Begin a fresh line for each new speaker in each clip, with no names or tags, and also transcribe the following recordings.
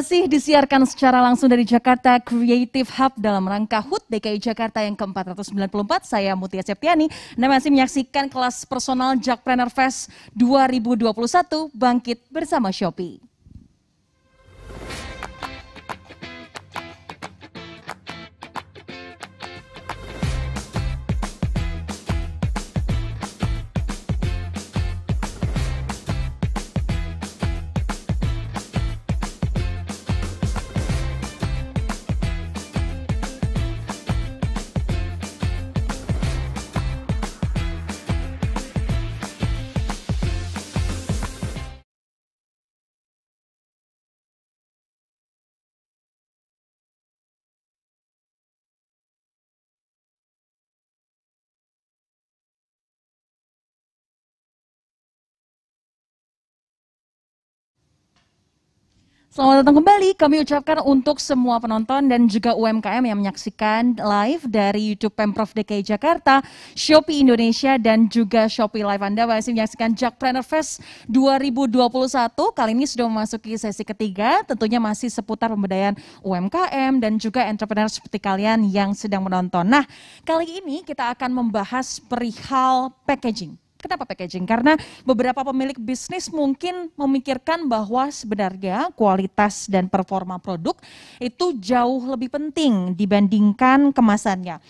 Masih disiarkan secara langsung dari Jakarta Creative Hub dalam rangka HUT DKI Jakarta yang ke-494. Saya Mutia Septiani. Anda masih menyaksikan kelas personal Jackpreneur Fest 2021 Bangkit bersama Shopee. Selamat datang kembali. Kami ucapkan untuk semua penonton dan juga UMKM yang menyaksikan live dari YouTube Pemprov DKI Jakarta, Shopee Indonesia, dan juga Shopee Live. Anda masih menyaksikan Jackpreneur Fest 2021. Kali ini sudah memasuki sesi ketiga, tentunya masih seputar pemberdayaan UMKM dan juga entrepreneur seperti kalian yang sedang menonton. Nah, kali ini kita akan membahas perihal packaging. Kenapa packaging? Karena beberapa pemilik bisnis mungkin memikirkan bahwa sebenarnya kualitas dan performa produk itu jauh lebih penting dibandingkan kemasannya.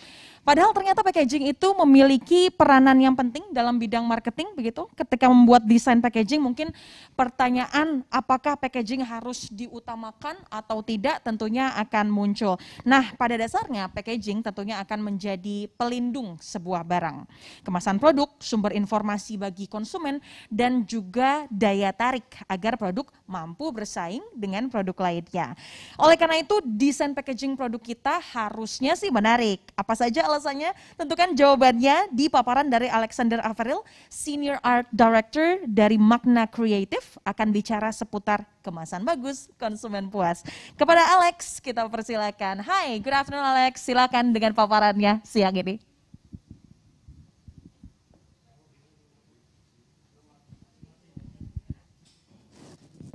Padahal ternyata packaging itu memiliki peranan yang penting dalam bidang marketing begitu. Ketika membuat desain packaging mungkin pertanyaan apakah packaging harus diutamakan atau tidak tentunya akan muncul. Nah, pada dasarnya packaging tentunya akan menjadi pelindung sebuah barang. Kemasan produk, sumber informasi bagi konsumen dan juga daya tarik agar produk mampu bersaing dengan produk lainnya. Oleh karena itu, desain packaging produk kita harusnya sih menarik. Apa saja alasan bahwasanya tentukan jawabannya di paparan dari Alexander Averil, Senior Art Director dari Magna Creative akan bicara seputar kemasan bagus, konsumen puas. Kepada Alex kita persilakan. Hai, good afternoon Alex. Silakan dengan paparannya siang ini.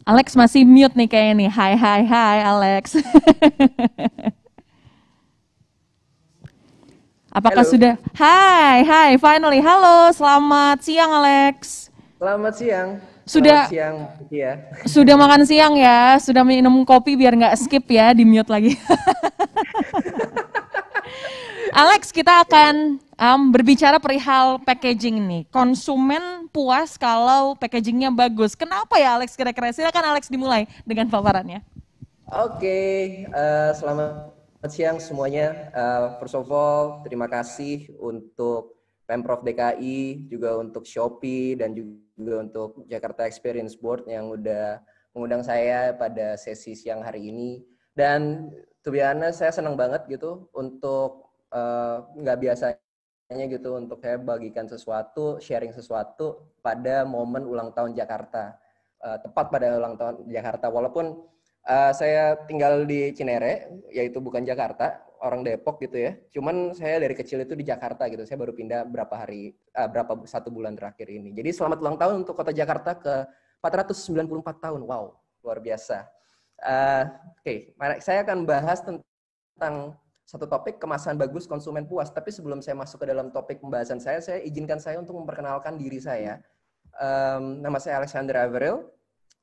Alex masih mute nih kayaknya nih. Hai hai hai Alex. Apakah Halo. sudah? Hai, hai, finally. Halo, selamat siang Alex.
Selamat siang. Sudah selamat siang, ya.
Sudah makan siang ya? Sudah minum kopi biar nggak skip ya, di mute lagi. Alex, kita akan um, berbicara perihal packaging ini. Konsumen puas kalau packagingnya bagus. Kenapa ya Alex kira-kira? Silakan Alex dimulai dengan paparannya.
Oke, okay, uh, eh, selamat Selamat siang semuanya. Uh, first of all, terima kasih untuk Pemprov DKI, juga untuk Shopee, dan juga untuk Jakarta Experience Board yang udah mengundang saya pada sesi siang hari ini. Dan to be honest, saya senang banget gitu untuk eh, nggak uh, biasanya gitu untuk saya bagikan sesuatu, sharing sesuatu pada momen ulang tahun Jakarta. Uh, tepat pada ulang tahun Jakarta. Walaupun Uh, saya tinggal di Cinere, yaitu bukan Jakarta, orang Depok gitu ya. Cuman saya dari kecil itu di Jakarta gitu. Saya baru pindah berapa hari, uh, berapa satu bulan terakhir ini. Jadi selamat ulang tahun untuk kota Jakarta ke 494 tahun. Wow, luar biasa. Uh, Oke, okay. saya akan bahas tentang satu topik kemasan bagus konsumen puas. Tapi sebelum saya masuk ke dalam topik pembahasan saya, saya izinkan saya untuk memperkenalkan diri saya. Um, nama saya Alexander Averill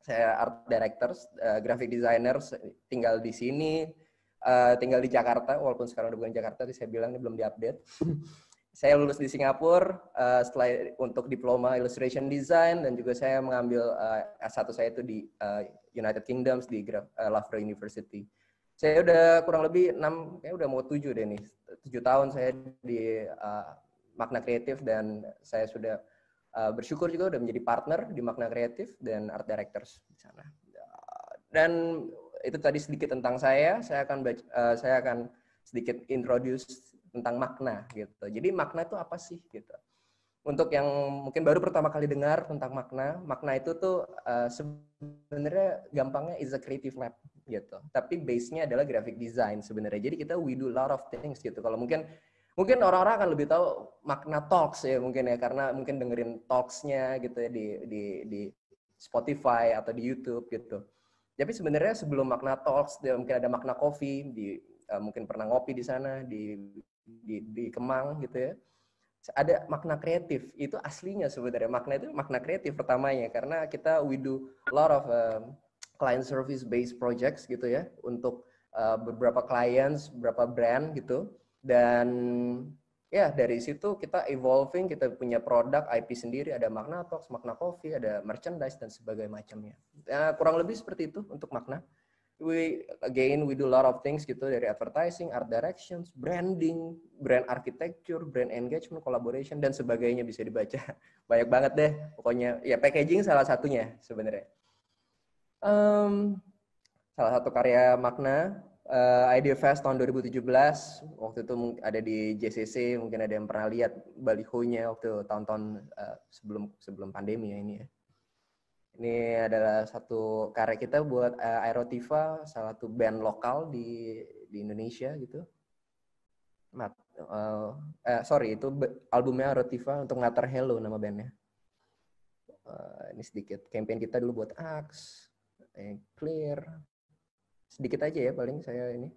saya art director, uh, eh, graphic designer, tinggal di sini, uh, tinggal di Jakarta, walaupun sekarang udah bukan Jakarta, tapi saya bilang ini belum diupdate. saya lulus di Singapura, uh, setelah untuk diploma illustration design, dan juga saya mengambil uh, S1 saya itu di uh, United Kingdoms, di uh, Loughborough University. Saya udah kurang lebih 6, kayak udah mau 7 deh nih, 7 tahun saya di uh, makna kreatif, dan saya sudah Eh, bersyukur juga udah menjadi partner di Makna Kreatif dan Art Directors di sana. dan itu tadi sedikit tentang saya. Saya akan baca, uh, saya akan sedikit introduce tentang makna gitu. Jadi makna itu apa sih gitu? Untuk yang mungkin baru pertama kali dengar tentang makna, makna itu tuh uh, sebenarnya gampangnya is a creative lab gitu. Tapi base-nya adalah graphic design sebenarnya. Jadi kita we do lot of things gitu. Kalau mungkin mungkin orang-orang akan lebih tahu makna talks ya mungkin ya karena mungkin dengerin talksnya gitu ya di di di Spotify atau di YouTube gitu. Tapi sebenarnya sebelum makna talks mungkin ada makna kopi di uh, mungkin pernah ngopi di sana di di di Kemang gitu ya. Ada makna kreatif itu aslinya sebenarnya makna itu makna kreatif pertamanya karena kita we do a lot of uh, client service based projects gitu ya untuk uh, beberapa clients, beberapa brand gitu dan ya dari situ kita evolving, kita punya produk IP sendiri, ada makna Talks, Magna Coffee, ada merchandise dan sebagainya macamnya. Nah, kurang lebih seperti itu untuk makna. We again we do a lot of things gitu dari advertising, art directions, branding, brand architecture, brand engagement, collaboration dan sebagainya bisa dibaca. Banyak banget deh pokoknya. Ya packaging salah satunya sebenarnya. Um, salah satu karya makna uh, Idea Fest tahun 2017 waktu itu ada di JCC mungkin ada yang pernah lihat balihonya waktu tahun-tahun uh, sebelum sebelum pandemi ya ini ya. Ini adalah satu karya kita buat uh, eh, Aerotiva, salah satu band lokal di di Indonesia gitu. Mat, uh, uh, sorry itu albumnya Aerotiva untuk Ngater Hello nama bandnya. Uh, ini sedikit campaign kita dulu buat Axe, Clear, sedikit aja ya paling saya ini.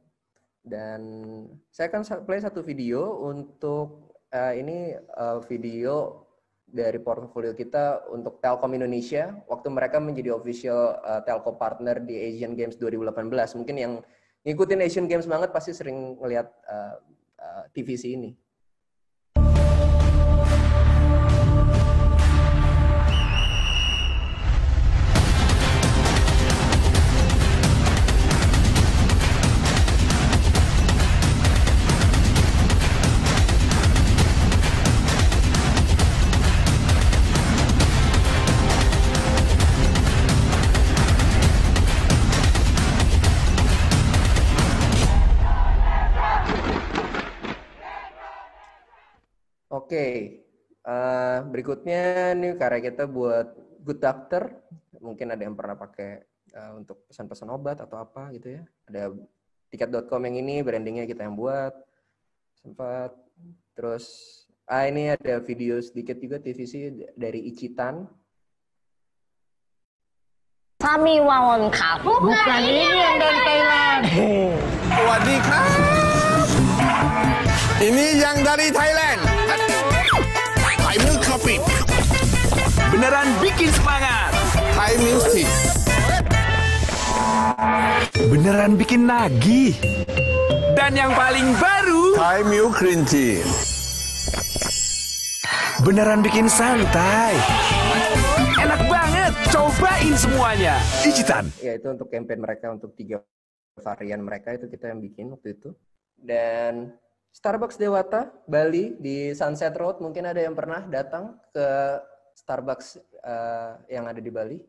Dan saya akan play satu video untuk uh, ini uh, video dari portfolio kita untuk Telkom Indonesia waktu mereka menjadi official uh, eh, Telkom partner di Asian Games 2018. Mungkin yang ngikutin Asian Games banget pasti sering melihat uh, uh, TVC ini. berikutnya nih karya kita buat Good Doctor. Mungkin ada yang pernah pakai uh, untuk pesan-pesan obat atau apa gitu ya. Ada tiket.com yang ini brandingnya kita yang buat. Sempat terus ah ini ada video sedikit juga TVC dari Icitan.
Sami Wawon Kafu Bukan, ini yang dari Thailand.
Wadikah. Ini yang dari Thailand. beneran bikin semangat. Hai Music. Beneran bikin nagih. Dan yang paling baru. Hai Miu Green Tea. Beneran bikin santai. Enak
banget, cobain
semuanya. Icitan. Ya itu untuk campaign mereka untuk tiga varian mereka itu kita yang bikin waktu itu. Dan Starbucks Dewata Bali di Sunset Road mungkin ada yang pernah datang ke Starbucks uh, yang ada di Bali?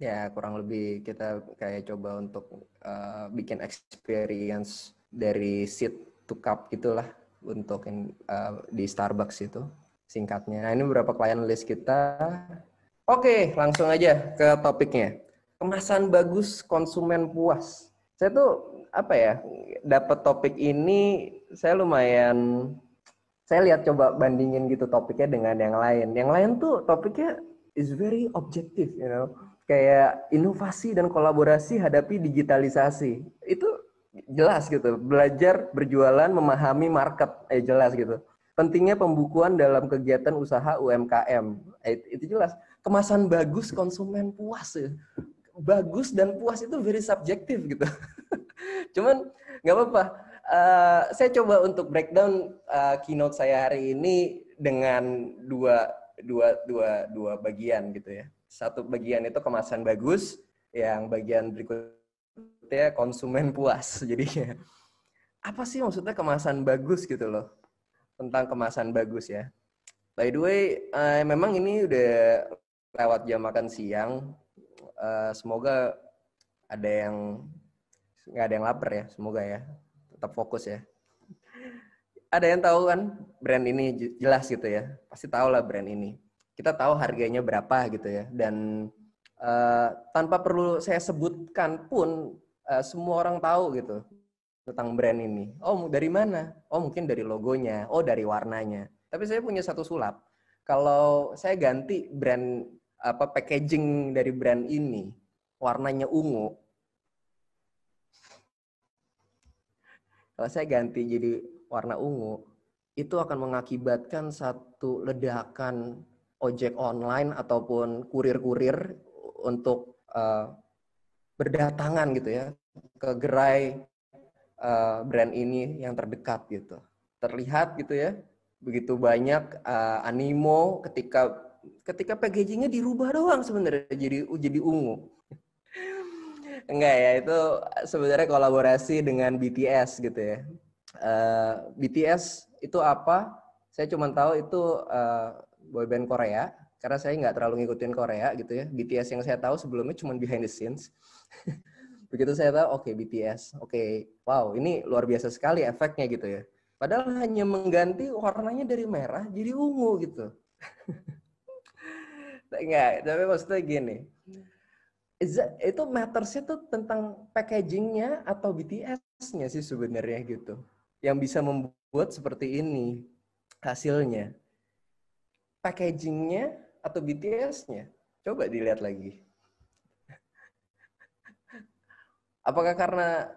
Ya, kurang lebih kita kayak coba untuk uh, bikin experience dari seat to cup gitulah untuk in, uh, di Starbucks itu singkatnya. Nah, ini beberapa klien list kita. Oke, langsung aja ke topiknya. Kemasan bagus, konsumen puas. Saya tuh apa ya dapat topik ini saya lumayan saya lihat coba bandingin gitu topiknya dengan yang lain. Yang lain tuh topiknya is very objective you know. Kayak inovasi dan kolaborasi hadapi digitalisasi. Itu jelas gitu. Belajar berjualan, memahami market, eh jelas gitu. Pentingnya pembukuan dalam kegiatan usaha UMKM. Eh, itu jelas. Kemasan bagus konsumen puas ya. Bagus dan puas itu very subjektif gitu. Cuman nggak apa-apa. Uh, saya coba untuk breakdown uh, keynote saya hari ini dengan dua dua dua dua bagian gitu ya. Satu bagian itu kemasan bagus, yang bagian berikutnya konsumen puas jadi Apa sih maksudnya kemasan bagus gitu loh? Tentang kemasan bagus ya. By the way, uh, memang ini udah lewat jam makan siang. Uh, semoga ada yang nggak ada yang lapar ya, semoga ya. Tetap fokus ya. Ada yang tahu kan brand ini jelas gitu ya. Pasti tahu lah brand ini. Kita tahu harganya berapa gitu ya. Dan uh, tanpa perlu saya sebutkan pun uh, semua orang tahu gitu tentang brand ini. Oh, dari mana? Oh, mungkin dari logonya. Oh, dari warnanya. Tapi saya punya satu sulap. Kalau saya ganti brand apa packaging dari brand ini warnanya ungu, kalau saya ganti jadi warna ungu, itu akan mengakibatkan satu ledakan ojek online ataupun kurir-kurir untuk uh, berdatangan gitu ya ke gerai uh, brand ini yang terdekat gitu. Terlihat gitu ya, begitu banyak uh, animo ketika ketika packagingnya dirubah doang sebenarnya jadi jadi ungu Enggak ya, itu sebenarnya kolaborasi dengan BTS gitu ya. Uh, eh, BTS itu apa? Saya cuma tahu itu uh, eh, boyband Korea. Karena saya nggak terlalu ngikutin Korea gitu ya. BTS yang saya tahu sebelumnya cuma behind the scenes. Begitu saya tahu, oke okay, BTS, oke, okay, wow, ini luar biasa sekali efeknya gitu ya. Padahal hanya mengganti warnanya dari merah jadi ungu gitu. Enggak, tapi maksudnya gini, itu mattersnya tuh tentang packagingnya atau BTS-nya sih sebenarnya gitu. Yang bisa membuat seperti ini hasilnya. Packagingnya atau BTS-nya? Coba dilihat lagi. Apakah karena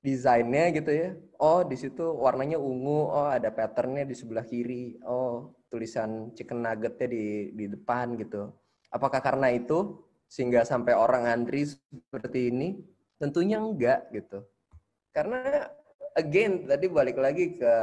desainnya gitu ya? Oh, di situ warnanya ungu. Oh, ada patternnya di sebelah kiri. Oh, tulisan chicken nuggetnya di di depan gitu. Apakah karena itu? sehingga sampai orang antri seperti ini? Tentunya enggak gitu. Karena again tadi balik lagi ke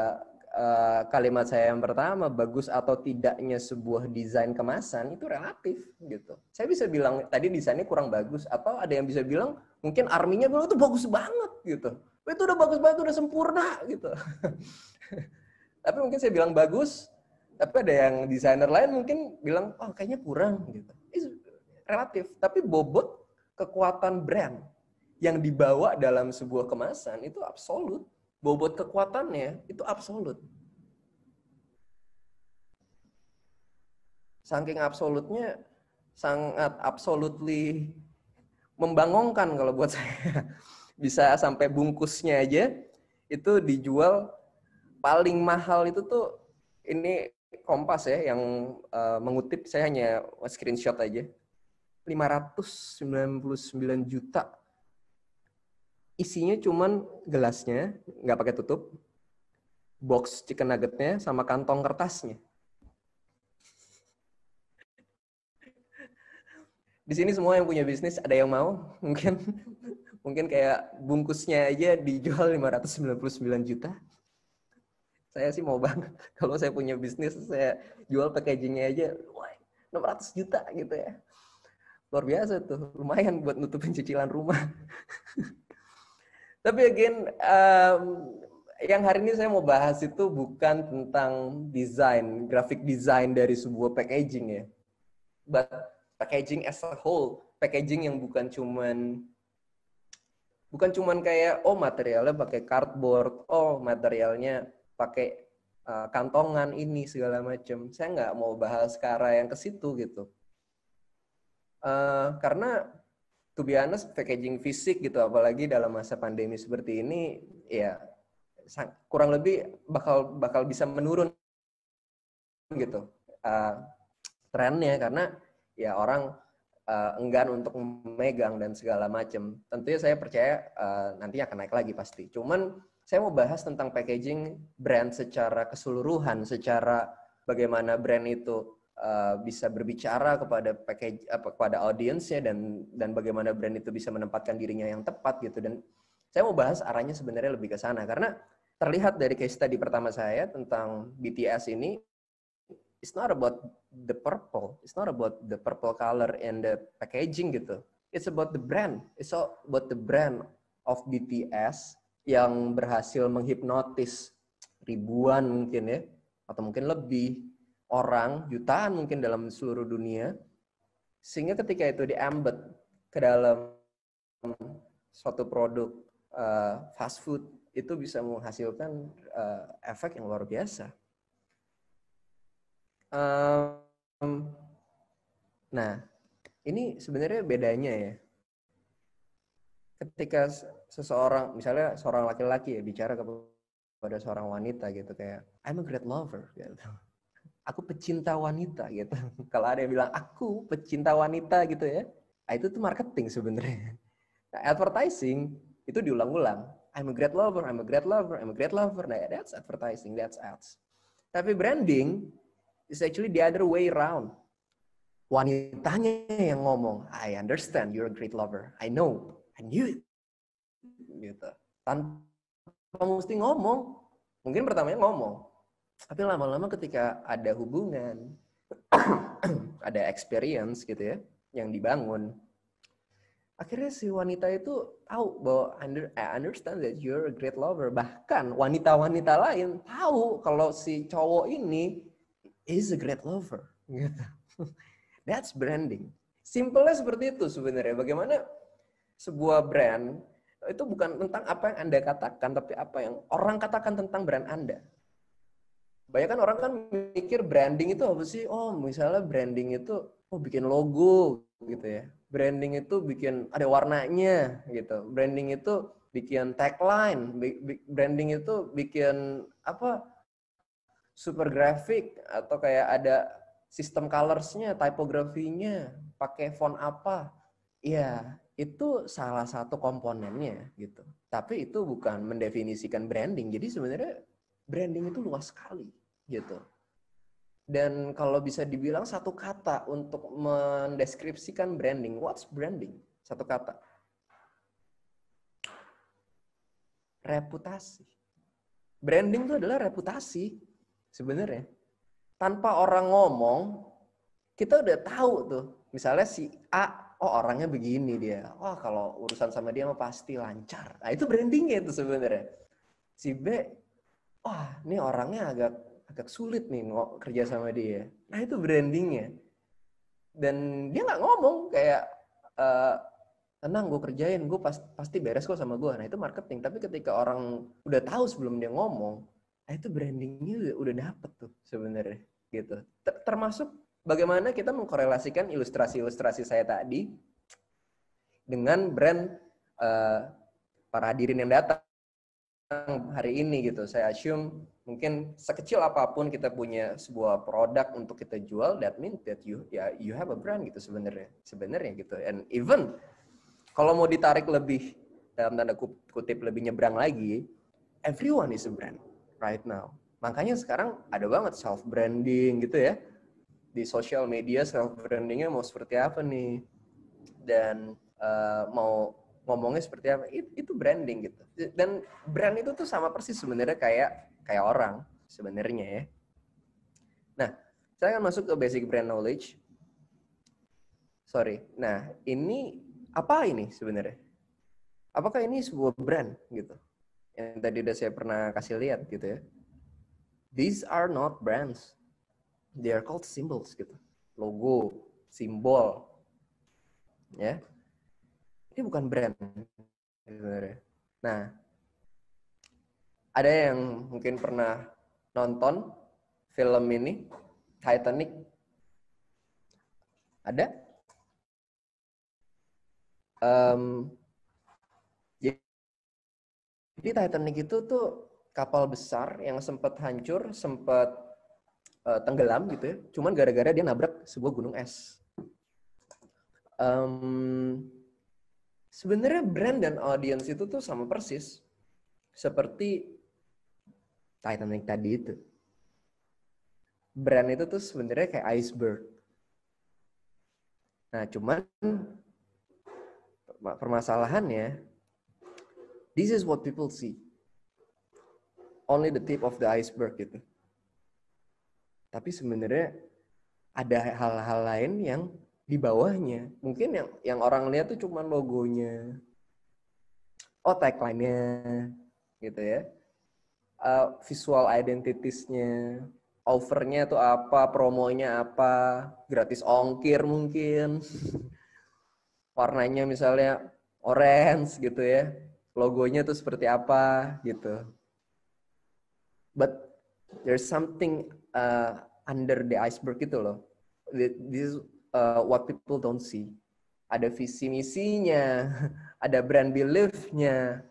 uh, kalimat saya yang pertama, bagus atau tidaknya sebuah desain kemasan itu relatif gitu. Saya bisa bilang tadi desainnya kurang bagus atau ada yang bisa bilang mungkin arminya gue itu bagus banget gitu. Itu udah bagus banget, udah sempurna gitu. tapi mungkin saya bilang bagus, tapi ada yang desainer lain mungkin bilang, oh kayaknya kurang gitu relatif. Tapi bobot kekuatan brand yang dibawa dalam sebuah kemasan itu absolut. Bobot kekuatannya itu absolut. Saking absolutnya, sangat absolutely membangunkan kalau buat saya. Bisa sampai bungkusnya aja itu dijual paling mahal itu tuh ini Kompas ya yang uh, mengutip saya hanya screenshot aja 599 juta. Isinya cuman gelasnya, nggak pakai tutup, box chicken nuggetnya, sama kantong kertasnya. Di sini semua yang punya bisnis ada yang mau, mungkin mungkin kayak bungkusnya aja dijual 599 juta. Saya sih mau banget kalau saya punya bisnis saya jual packagingnya aja, wah 600 juta gitu ya luar biasa tuh lumayan buat nutupin cicilan rumah tapi again um, yang hari ini saya mau bahas itu bukan tentang desain grafik desain dari sebuah packaging ya but packaging as a whole packaging yang bukan cuman bukan cuman kayak oh materialnya pakai cardboard oh materialnya pakai uh, kantongan ini segala macam saya nggak mau bahas ke arah yang ke situ gitu Eh, karena to be honest, packaging fisik gitu, apalagi dalam masa pandemi seperti ini, ya kurang lebih bakal bakal bisa menurun gitu uh, eh, trennya karena ya orang uh, enggan untuk memegang dan segala macam. Tentunya saya percaya uh, nanti akan naik lagi pasti. Cuman saya mau bahas tentang packaging brand secara keseluruhan, secara bagaimana brand itu Eh, bisa berbicara kepada package apa, kepada audiensnya dan dan bagaimana brand itu bisa menempatkan dirinya yang tepat gitu dan saya mau bahas arahnya sebenarnya lebih ke sana karena terlihat dari case study pertama saya tentang BTS ini it's not about the purple it's not about the purple color and the packaging gitu it's about the brand it's all about the brand of BTS yang berhasil menghipnotis ribuan mungkin ya atau mungkin lebih orang, jutaan mungkin dalam seluruh dunia, sehingga ketika itu diambet ke dalam suatu produk uh, fast food itu bisa menghasilkan uh, efek yang luar biasa. Um, nah, ini sebenarnya bedanya ya. Ketika seseorang, misalnya seorang laki-laki ya bicara kepada seorang wanita gitu kayak I'm a great lover gitu aku pecinta wanita gitu. Kalau ada yang bilang aku pecinta wanita gitu ya, nah, itu tuh marketing sebenarnya. Nah, advertising itu diulang-ulang. I'm a great lover, I'm a great lover, I'm a great lover. Nah, that's advertising, that's ads. Tapi branding is actually the other way around. Wanitanya yang ngomong, I understand you're a great lover. I know, I knew it. Gitu. Tanpa mesti ngomong. Mungkin pertamanya ngomong, tapi lama-lama ketika ada hubungan, ada experience gitu ya, yang dibangun, akhirnya si wanita itu tahu bahwa under, I understand that you're a great lover. Bahkan wanita-wanita lain tahu kalau si cowok ini is a great lover. Gitu. That's branding. Simpelnya seperti itu sebenarnya. Bagaimana sebuah brand itu bukan tentang apa yang Anda katakan, tapi apa yang orang katakan tentang brand Anda banyak kan orang kan mikir branding itu apa sih? Oh, misalnya branding itu oh bikin logo gitu ya. Branding itu bikin ada warnanya gitu. Branding itu bikin tagline, branding itu bikin apa? super grafik atau kayak ada sistem colorsnya, typografinya, pakai font apa. ya itu salah satu komponennya gitu. Tapi itu bukan mendefinisikan branding. Jadi sebenarnya branding itu luas sekali gitu. Dan kalau bisa dibilang satu kata untuk mendeskripsikan branding, what's branding? Satu kata. Reputasi. Branding itu adalah reputasi sebenarnya. Tanpa orang ngomong, kita udah tahu tuh. Misalnya si A, oh orangnya begini dia. Wah oh, kalau urusan sama dia mah pasti lancar. Nah itu brandingnya itu sebenarnya. Si B, wah ini orangnya agak agak sulit nih mau kerja sama dia. Nah itu brandingnya. Dan dia nggak ngomong kayak e, tenang gue kerjain, gue pas, pasti beres kok sama gue. Nah itu marketing. Tapi ketika orang udah tahu sebelum dia ngomong, nah itu brandingnya udah, udah dapet tuh sebenarnya gitu. Ter termasuk bagaimana kita mengkorelasikan ilustrasi-ilustrasi saya tadi dengan brand uh, para hadirin yang datang hari ini gitu. Saya assume mungkin sekecil apapun kita punya sebuah produk untuk kita jual, that means that you ya you have a brand gitu sebenarnya. Sebenarnya gitu. And even kalau mau ditarik lebih dalam tanda kutip lebih nyebrang lagi, everyone is a brand right now. Makanya sekarang ada banget self branding gitu ya. Di social media self brandingnya mau seperti apa nih? Dan uh, mau ngomongnya seperti apa It, itu branding gitu dan brand itu tuh sama persis sebenarnya kayak kayak orang sebenarnya ya nah saya akan masuk ke basic brand knowledge sorry nah ini apa ini sebenarnya apakah ini sebuah brand gitu yang tadi udah saya pernah kasih lihat gitu ya these are not brands they are called symbols gitu logo simbol ya yeah ini bukan brand sebenarnya. Nah, ada yang mungkin pernah nonton film ini Titanic. Ada? Um, jadi Titanic itu tuh kapal besar yang sempat hancur, sempat uh, eh, tenggelam gitu ya. Cuman gara-gara dia nabrak sebuah gunung es. Um, Sebenarnya brand dan audience itu tuh sama persis. Seperti Titanic tadi itu. Brand itu tuh sebenarnya kayak iceberg. Nah, cuman permasalahannya this is what people see. Only the tip of the iceberg gitu. Tapi sebenarnya ada hal-hal lain yang di bawahnya mungkin yang yang orang lihat tuh cuman logonya oh tagline-nya gitu ya uh, visual identitiesnya offernya tuh apa promonya apa gratis ongkir mungkin warnanya misalnya orange gitu ya logonya tuh seperti apa gitu but there's something uh, under the iceberg itu loh this uh, what people don't see. Ada visi misinya, ada brand belief-nya,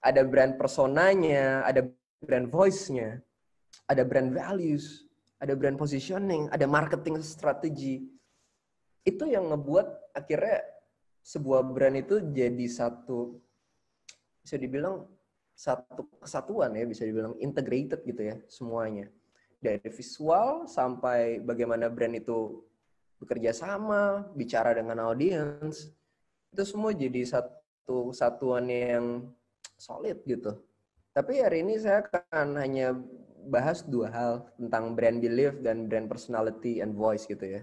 ada brand personanya, ada brand voice-nya, ada brand values, ada brand positioning, ada marketing strategi. Itu yang ngebuat akhirnya sebuah brand itu jadi satu bisa dibilang satu kesatuan ya, bisa dibilang integrated gitu ya semuanya. Dari visual sampai bagaimana brand itu bekerja sama, bicara dengan audiens, itu semua jadi satu satuan yang solid gitu. Tapi hari ini saya akan hanya bahas dua hal tentang brand belief dan brand personality and voice gitu ya.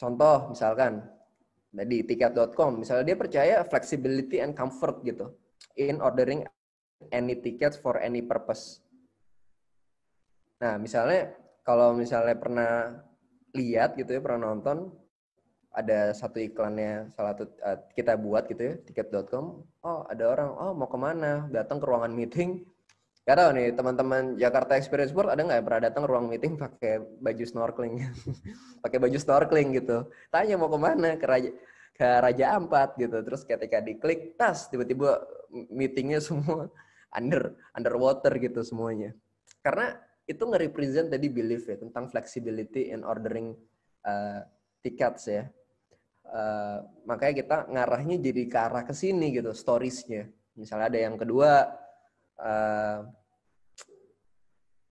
Contoh misalkan di tiket.com misalnya dia percaya flexibility and comfort gitu in ordering any tickets for any purpose. Nah, misalnya kalau misalnya pernah lihat gitu ya pernah nonton ada satu iklannya salah satu uh, kita buat gitu ya tiket.com oh ada orang oh mau kemana datang ke ruangan meeting Gak tau nih teman-teman Jakarta Experience World ada nggak ya pernah datang ruang meeting pakai baju snorkeling, pakai baju snorkeling gitu. Tanya mau kemana ke Raja ke Raja Ampat gitu. Terus ketika diklik tas tiba-tiba meetingnya semua under underwater gitu semuanya. Karena itu nge-represent tadi belief ya tentang flexibility in ordering uh, tickets ya. Uh, makanya kita ngarahnya jadi ke arah ke sini gitu storiesnya. Misalnya ada yang kedua uh,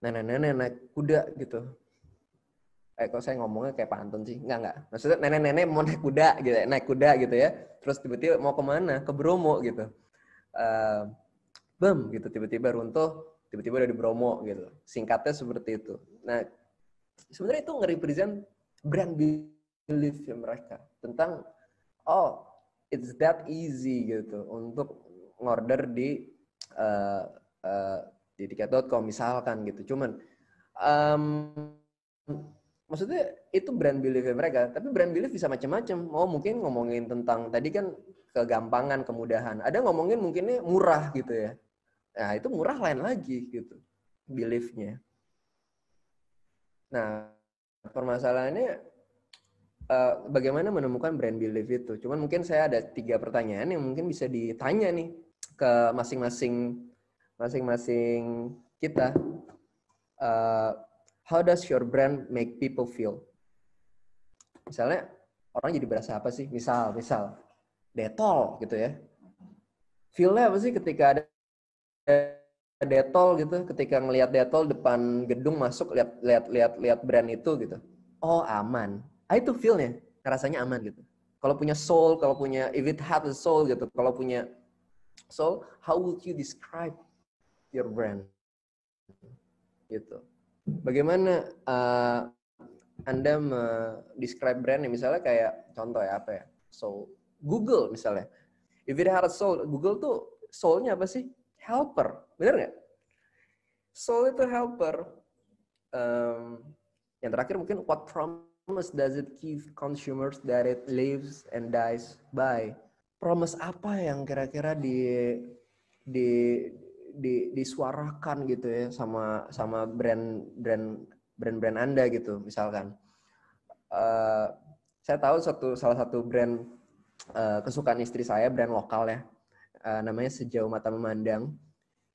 nenek-nenek naik kuda gitu. Eh kok saya ngomongnya kayak pantun sih? Enggak enggak. Maksudnya nenek-nenek mau naik kuda gitu, ya, naik kuda gitu ya. Terus tiba-tiba mau kemana? Ke Bromo gitu. Uh, Bum, gitu tiba-tiba runtuh tiba-tiba udah di Bromo gitu. Singkatnya seperti itu. Nah, sebenarnya itu nge-represent brand belief ya mereka tentang oh, it's that easy gitu untuk ngorder di uh, uh, di tiket.com misalkan gitu. Cuman um, maksudnya itu brand belief ya mereka, tapi brand belief bisa macam-macam. oh, mungkin ngomongin tentang tadi kan kegampangan, kemudahan. Ada ngomongin mungkinnya murah gitu ya Nah, itu murah lain lagi gitu beliefnya. Nah, permasalahannya uh, bagaimana menemukan brand belief itu? Cuman mungkin saya ada tiga pertanyaan yang mungkin bisa ditanya nih ke masing-masing masing-masing kita. Uh, how does your brand make people feel? Misalnya orang jadi berasa apa sih? Misal, misal detol gitu ya. Feel-nya apa sih ketika ada Detol gitu ketika ngelihat Detol depan gedung masuk lihat lihat lihat lihat brand itu gitu. Oh, aman. Ah itu feel-nya, rasanya aman gitu. Kalau punya soul, kalau punya if it has a soul gitu, kalau punya soul, how would you describe your brand? Gitu. Bagaimana uh, Anda describe yang misalnya kayak contoh ya apa ya? Soul. Google misalnya. If it had a soul, Google tuh soul-nya apa sih? helper, benar nggak? Soul itu helper. Um, yang terakhir mungkin what promise does it give consumers that it lives and dies by? Promise apa yang kira-kira di di di disuarakan gitu ya sama sama brand brand brand-brand Anda gitu misalkan. Uh, saya tahu satu salah satu brand uh, kesukaan istri saya brand lokal ya uh, namanya Sejauh Mata Memandang.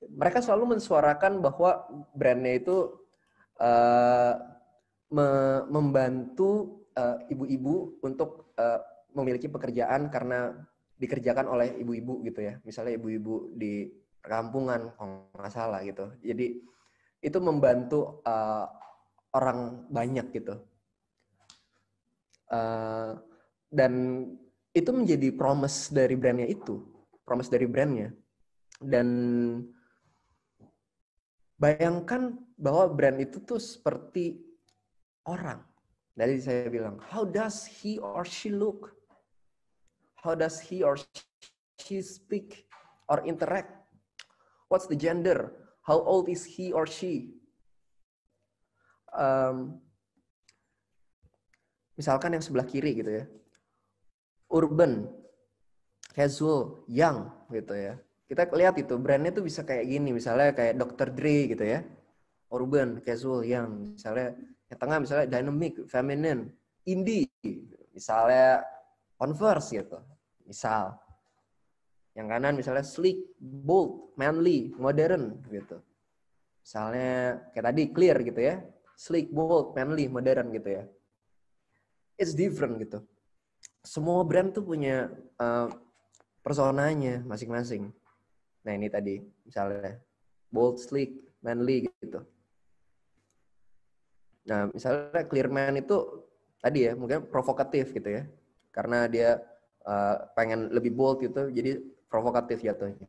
Mereka selalu mensuarakan bahwa brandnya itu uh, me membantu eh, ibu-ibu uh, untuk uh, memiliki pekerjaan karena dikerjakan oleh ibu-ibu gitu ya. Misalnya ibu-ibu di kampungan, nggak salah gitu. Jadi itu membantu uh, orang banyak gitu. Uh, dan itu menjadi promise dari brandnya itu promise dari brandnya dan bayangkan bahwa brand itu tuh seperti orang dari saya bilang how does he or she look how does he or she speak or interact what's the gender how old is he or she um, misalkan yang sebelah kiri gitu ya urban Casual, young gitu ya. Kita lihat itu brandnya tuh bisa kayak gini, misalnya kayak Dr. Dre gitu ya. Urban, casual, young. Misalnya yang tengah misalnya dynamic, feminine, indie. Misalnya Converse gitu. Misal. Yang kanan misalnya sleek, bold, manly, modern gitu. Misalnya kayak tadi clear gitu ya. Sleek, bold, manly, modern gitu ya. It's different gitu semua brand tuh punya uh, personanya masing-masing. Nah ini tadi misalnya bold, sleek, manly gitu. Nah misalnya clear man itu tadi ya mungkin provokatif gitu ya. Karena dia uh, pengen lebih bold gitu jadi provokatif ya jatuhnya.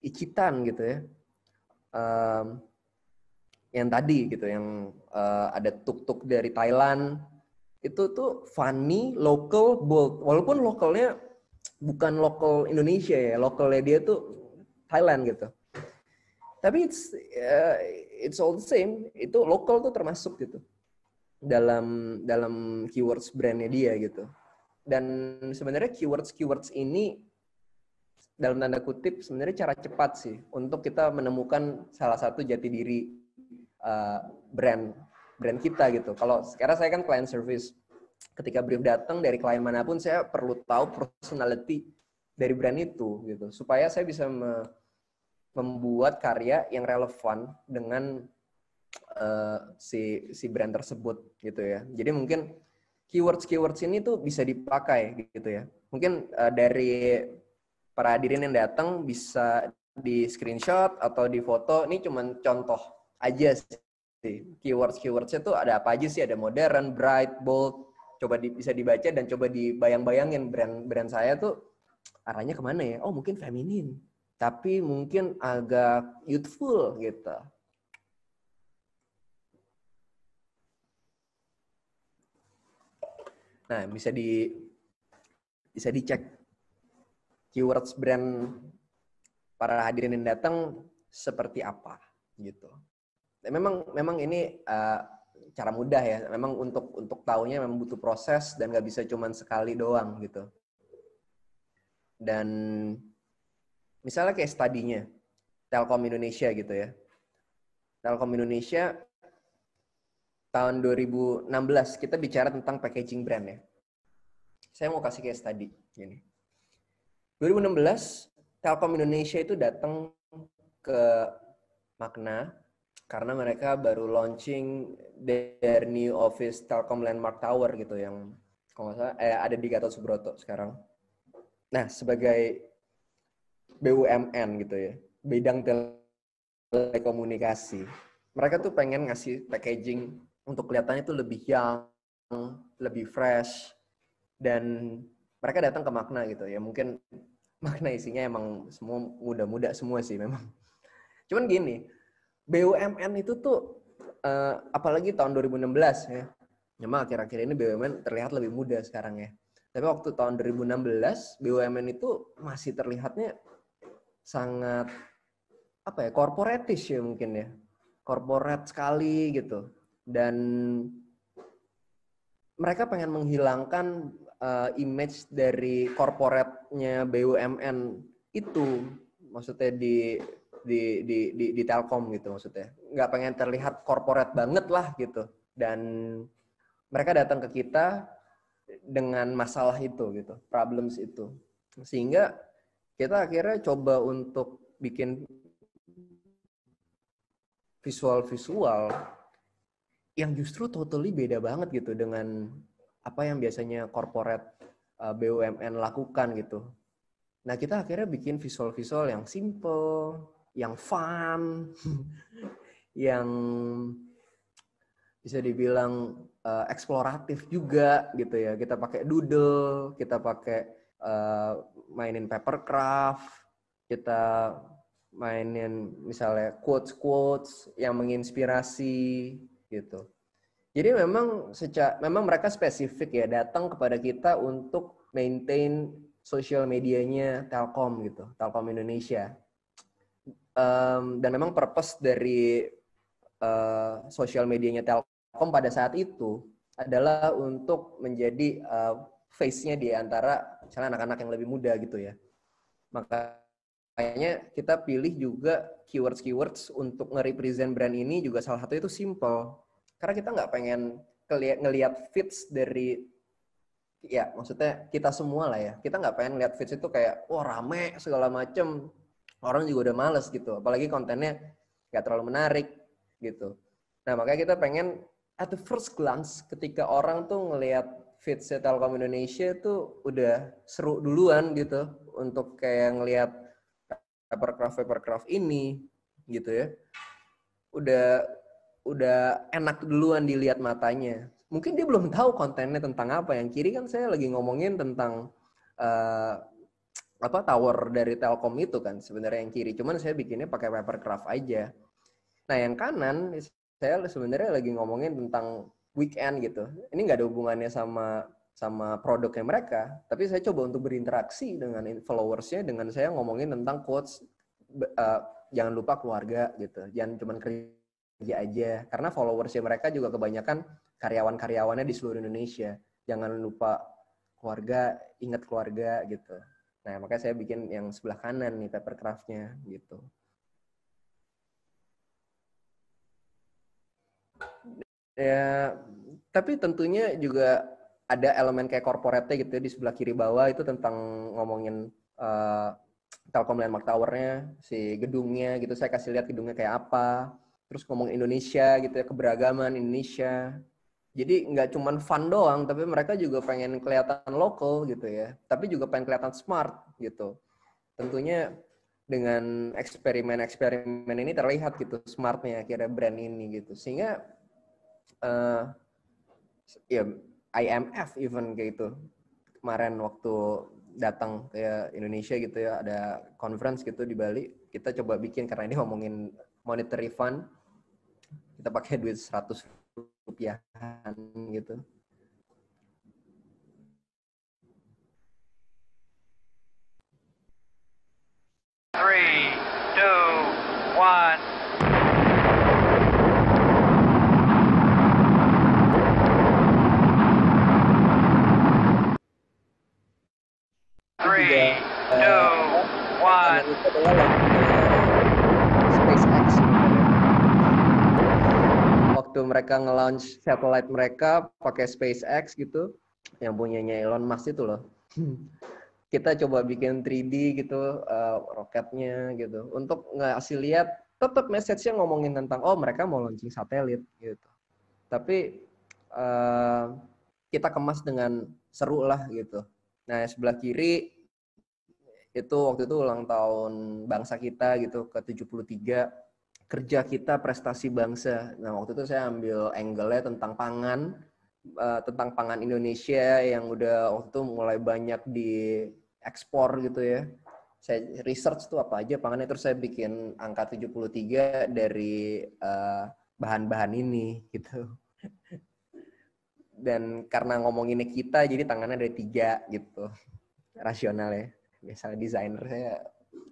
Icitan gitu ya. Um, yang tadi gitu yang uh, ada tuk-tuk dari Thailand itu tuh funny, local, bold. Walaupun lokalnya bukan lokal Indonesia ya, lokalnya dia tuh Thailand gitu. Tapi it's uh, it's all the same, itu lokal tuh termasuk gitu dalam dalam keywords brandnya dia gitu. Dan sebenarnya keywords keywords ini dalam tanda kutip sebenarnya cara cepat sih untuk kita menemukan salah satu jati diri uh, brand brand kita gitu. Kalau sekarang saya kan client service, ketika brief datang dari klien manapun saya perlu tahu personality dari brand itu gitu supaya saya bisa me membuat karya yang relevan dengan uh, si si brand tersebut gitu ya jadi mungkin keywords keywords ini tuh bisa dipakai gitu ya mungkin uh, dari para hadirin yang datang bisa di screenshot atau di foto ini cuman contoh aja sih keywords keywordsnya tuh ada apa aja sih ada modern bright bold coba di, bisa dibaca dan coba dibayang-bayangin brand-brand saya tuh arahnya kemana ya? Oh mungkin feminin, tapi mungkin agak youthful gitu. Nah bisa di bisa dicek keywords brand para hadirin yang datang seperti apa gitu. memang memang ini uh, cara mudah ya. Memang untuk untuk tahunya memang butuh proses dan nggak bisa cuman sekali doang gitu. Dan misalnya kayak studinya Telkom Indonesia gitu ya. Telkom Indonesia tahun 2016 kita bicara tentang packaging brand ya. Saya mau kasih kayak study gini. 2016 Telkom Indonesia itu datang ke Makna karena mereka baru launching their new office Telkom Landmark Tower gitu yang kalau nggak salah eh, ada di Gatot Subroto sekarang. Nah sebagai BUMN gitu ya bidang telekomunikasi mereka tuh pengen ngasih packaging untuk kelihatannya tuh lebih young, lebih fresh dan mereka datang ke makna gitu ya mungkin makna isinya emang semua muda-muda semua sih memang. Cuman gini, BUMN itu tuh uh, apalagi tahun 2016 ya. Memang akhir-akhir ini BUMN terlihat lebih muda sekarang ya. Tapi waktu tahun 2016 BUMN itu masih terlihatnya sangat apa ya korporatis ya mungkin ya korporat sekali gitu dan mereka pengen menghilangkan uh, image dari korporatnya BUMN itu maksudnya di di di di, di Telkom gitu maksudnya. Nggak pengen terlihat korporat banget lah gitu. Dan mereka datang ke kita dengan masalah itu gitu, problems itu. Sehingga kita akhirnya coba untuk bikin visual-visual yang justru totally beda banget gitu dengan apa yang biasanya corporate eh, BUMN lakukan gitu. Nah, kita akhirnya bikin visual-visual yang simple, yang fun, yang bisa dibilang uh, eksploratif juga gitu ya. Kita pakai doodle, kita pakai uh, mainin paper craft, kita mainin misalnya quotes quotes yang menginspirasi gitu. Jadi memang sejak memang mereka spesifik ya datang kepada kita untuk maintain sosial medianya Telkom gitu, Telkom Indonesia um, dan memang purpose dari uh, eh, sosial medianya Telkom pada saat itu adalah untuk menjadi uh, face-nya di antara misalnya anak-anak yang lebih muda gitu ya. Maka kayaknya kita pilih juga keywords-keywords untuk nge-represent brand ini juga salah satu itu simple. Karena kita nggak pengen ngelihat fits dari ya maksudnya kita semua lah ya. Kita nggak pengen lihat fits itu kayak wah rame segala macem orang juga udah males gitu apalagi kontennya nggak terlalu menarik gitu nah makanya kita pengen at the first glance ketika orang tuh ngelihat feed Telkom Indonesia tuh udah seru duluan gitu untuk kayak ngelihat papercraft papercraft ini gitu ya udah udah enak duluan dilihat matanya mungkin dia belum tahu kontennya tentang apa yang kiri kan saya lagi ngomongin tentang uh, apa tower dari Telkom itu kan sebenarnya yang kiri. Cuman saya bikinnya pakai paper craft aja. Nah yang kanan saya sebenarnya lagi ngomongin tentang weekend gitu. Ini nggak ada hubungannya sama sama produknya mereka, tapi saya coba untuk berinteraksi dengan followersnya dengan saya ngomongin tentang quotes uh, jangan lupa keluarga gitu, jangan cuman kerja aja karena followersnya mereka juga kebanyakan karyawan-karyawannya di seluruh Indonesia. Jangan lupa keluarga, ingat keluarga gitu. Nah, makanya saya bikin yang sebelah kanan nih paper craft-nya gitu. Ya, tapi tentunya juga ada elemen kayak corporate gitu ya, di sebelah kiri bawah itu tentang ngomongin uh, Telkom Landmark Tower-nya, si gedungnya gitu. Saya kasih lihat gedungnya kayak apa. Terus ngomong Indonesia gitu ya, keberagaman Indonesia jadi nggak cuma fun doang tapi mereka juga pengen kelihatan lokal gitu ya tapi juga pengen kelihatan smart gitu tentunya dengan eksperimen-eksperimen ini terlihat gitu smartnya akhirnya brand ini gitu sehingga uh, ya IMF even kayak gitu kemarin waktu datang ke Indonesia gitu ya ada conference gitu di Bali kita coba bikin karena ini ngomongin monetary fund kita pakai duit 100 rupiahan gitu three two one mereka nge-launch satellite mereka pakai SpaceX gitu, yang punyanya Elon Musk itu loh. Hmm. Kita coba bikin 3D gitu uh, roketnya gitu untuk ngasih lihat tetap message-nya ngomongin tentang oh mereka mau launching satelit gitu. Tapi uh, kita kemas dengan seru lah gitu. Nah, sebelah kiri itu waktu itu ulang tahun bangsa kita gitu ke 73 kerja kita prestasi bangsa. Nah waktu itu saya ambil angle-nya tentang pangan, eh, tentang pangan Indonesia yang udah waktu itu mulai banyak diekspor gitu ya. Saya research tuh apa aja pangannya terus saya bikin angka 73 dari eh, bahan-bahan ini gitu. Dan karena ngomonginnya kita jadi tangannya ada tiga gitu. Rasional ya. Biasanya desainer saya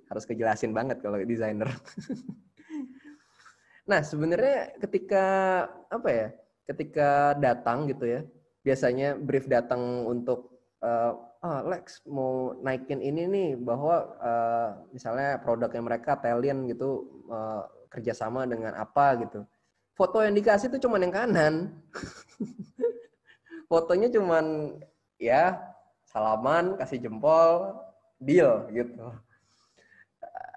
harus kejelasin banget kalau desainer. Nah, sebenarnya ketika apa ya? Ketika datang gitu ya. Biasanya brief datang untuk uh, ah, Lex mau naikin ini nih bahwa uh, misalnya produknya mereka Telian gitu uh, kerjasama dengan apa gitu. Foto yang dikasih tuh cuma yang kanan. Fotonya cuma ya salaman, kasih jempol, deal gitu.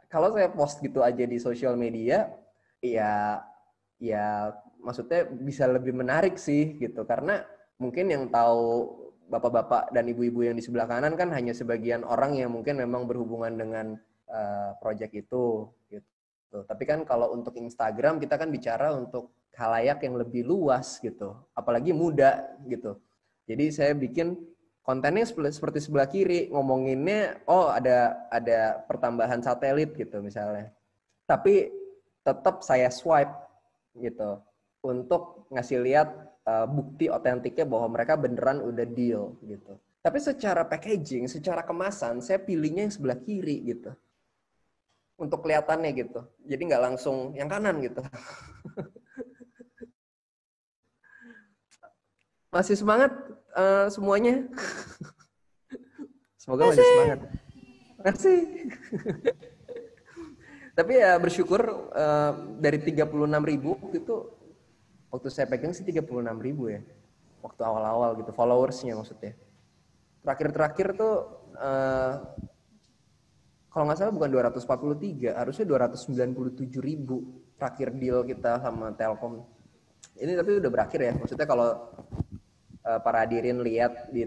Kalau saya post gitu aja di sosial media, ya ya maksudnya bisa lebih menarik sih gitu karena mungkin yang tahu bapak-bapak dan ibu-ibu yang di sebelah kanan kan hanya sebagian orang yang mungkin memang berhubungan dengan uh, eh, proyek itu gitu. Tapi kan kalau untuk Instagram kita kan bicara untuk halayak yang lebih luas gitu, apalagi muda gitu. Jadi saya bikin kontennya seperti sebelah kiri ngomonginnya oh ada ada pertambahan satelit gitu misalnya. Tapi tetap saya swipe gitu untuk ngasih lihat uh, bukti otentiknya bahwa mereka beneran udah deal gitu. Tapi secara packaging, secara kemasan, saya pilihnya yang sebelah kiri gitu. Untuk kelihatannya gitu. Jadi nggak langsung yang kanan gitu. Masih semangat uh, semuanya? Semoga masih, masih semangat. kasih. Tapi ya bersyukur uh, dari 36 ribu waktu itu waktu saya pegang sih 36 ribu ya. Waktu awal-awal gitu, followersnya maksudnya. Terakhir-terakhir tuh uh, kalau nggak salah bukan 243, harusnya 297 ribu terakhir deal kita sama Telkom. Ini tapi udah berakhir ya, maksudnya kalau uh, para hadirin lihat di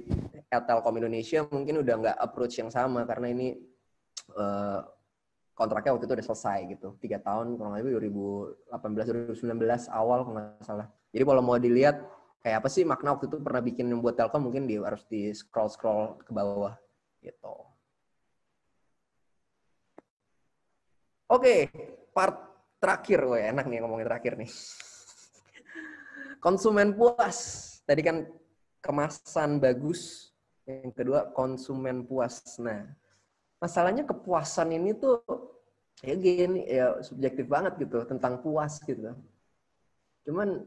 Telkom Indonesia mungkin udah nggak approach yang sama karena ini uh, kontraknya waktu itu udah selesai gitu tiga tahun kurang lebih 2018 2019 awal kalau nggak salah jadi kalau mau dilihat kayak apa sih makna waktu itu pernah bikin buat telkom mungkin di harus di scroll scroll ke bawah gitu oke okay, part terakhir gue enak nih ngomongin terakhir nih konsumen puas tadi kan kemasan bagus yang kedua konsumen puas nah masalahnya kepuasan ini tuh ya gini ya subjektif banget gitu tentang puas gitu cuman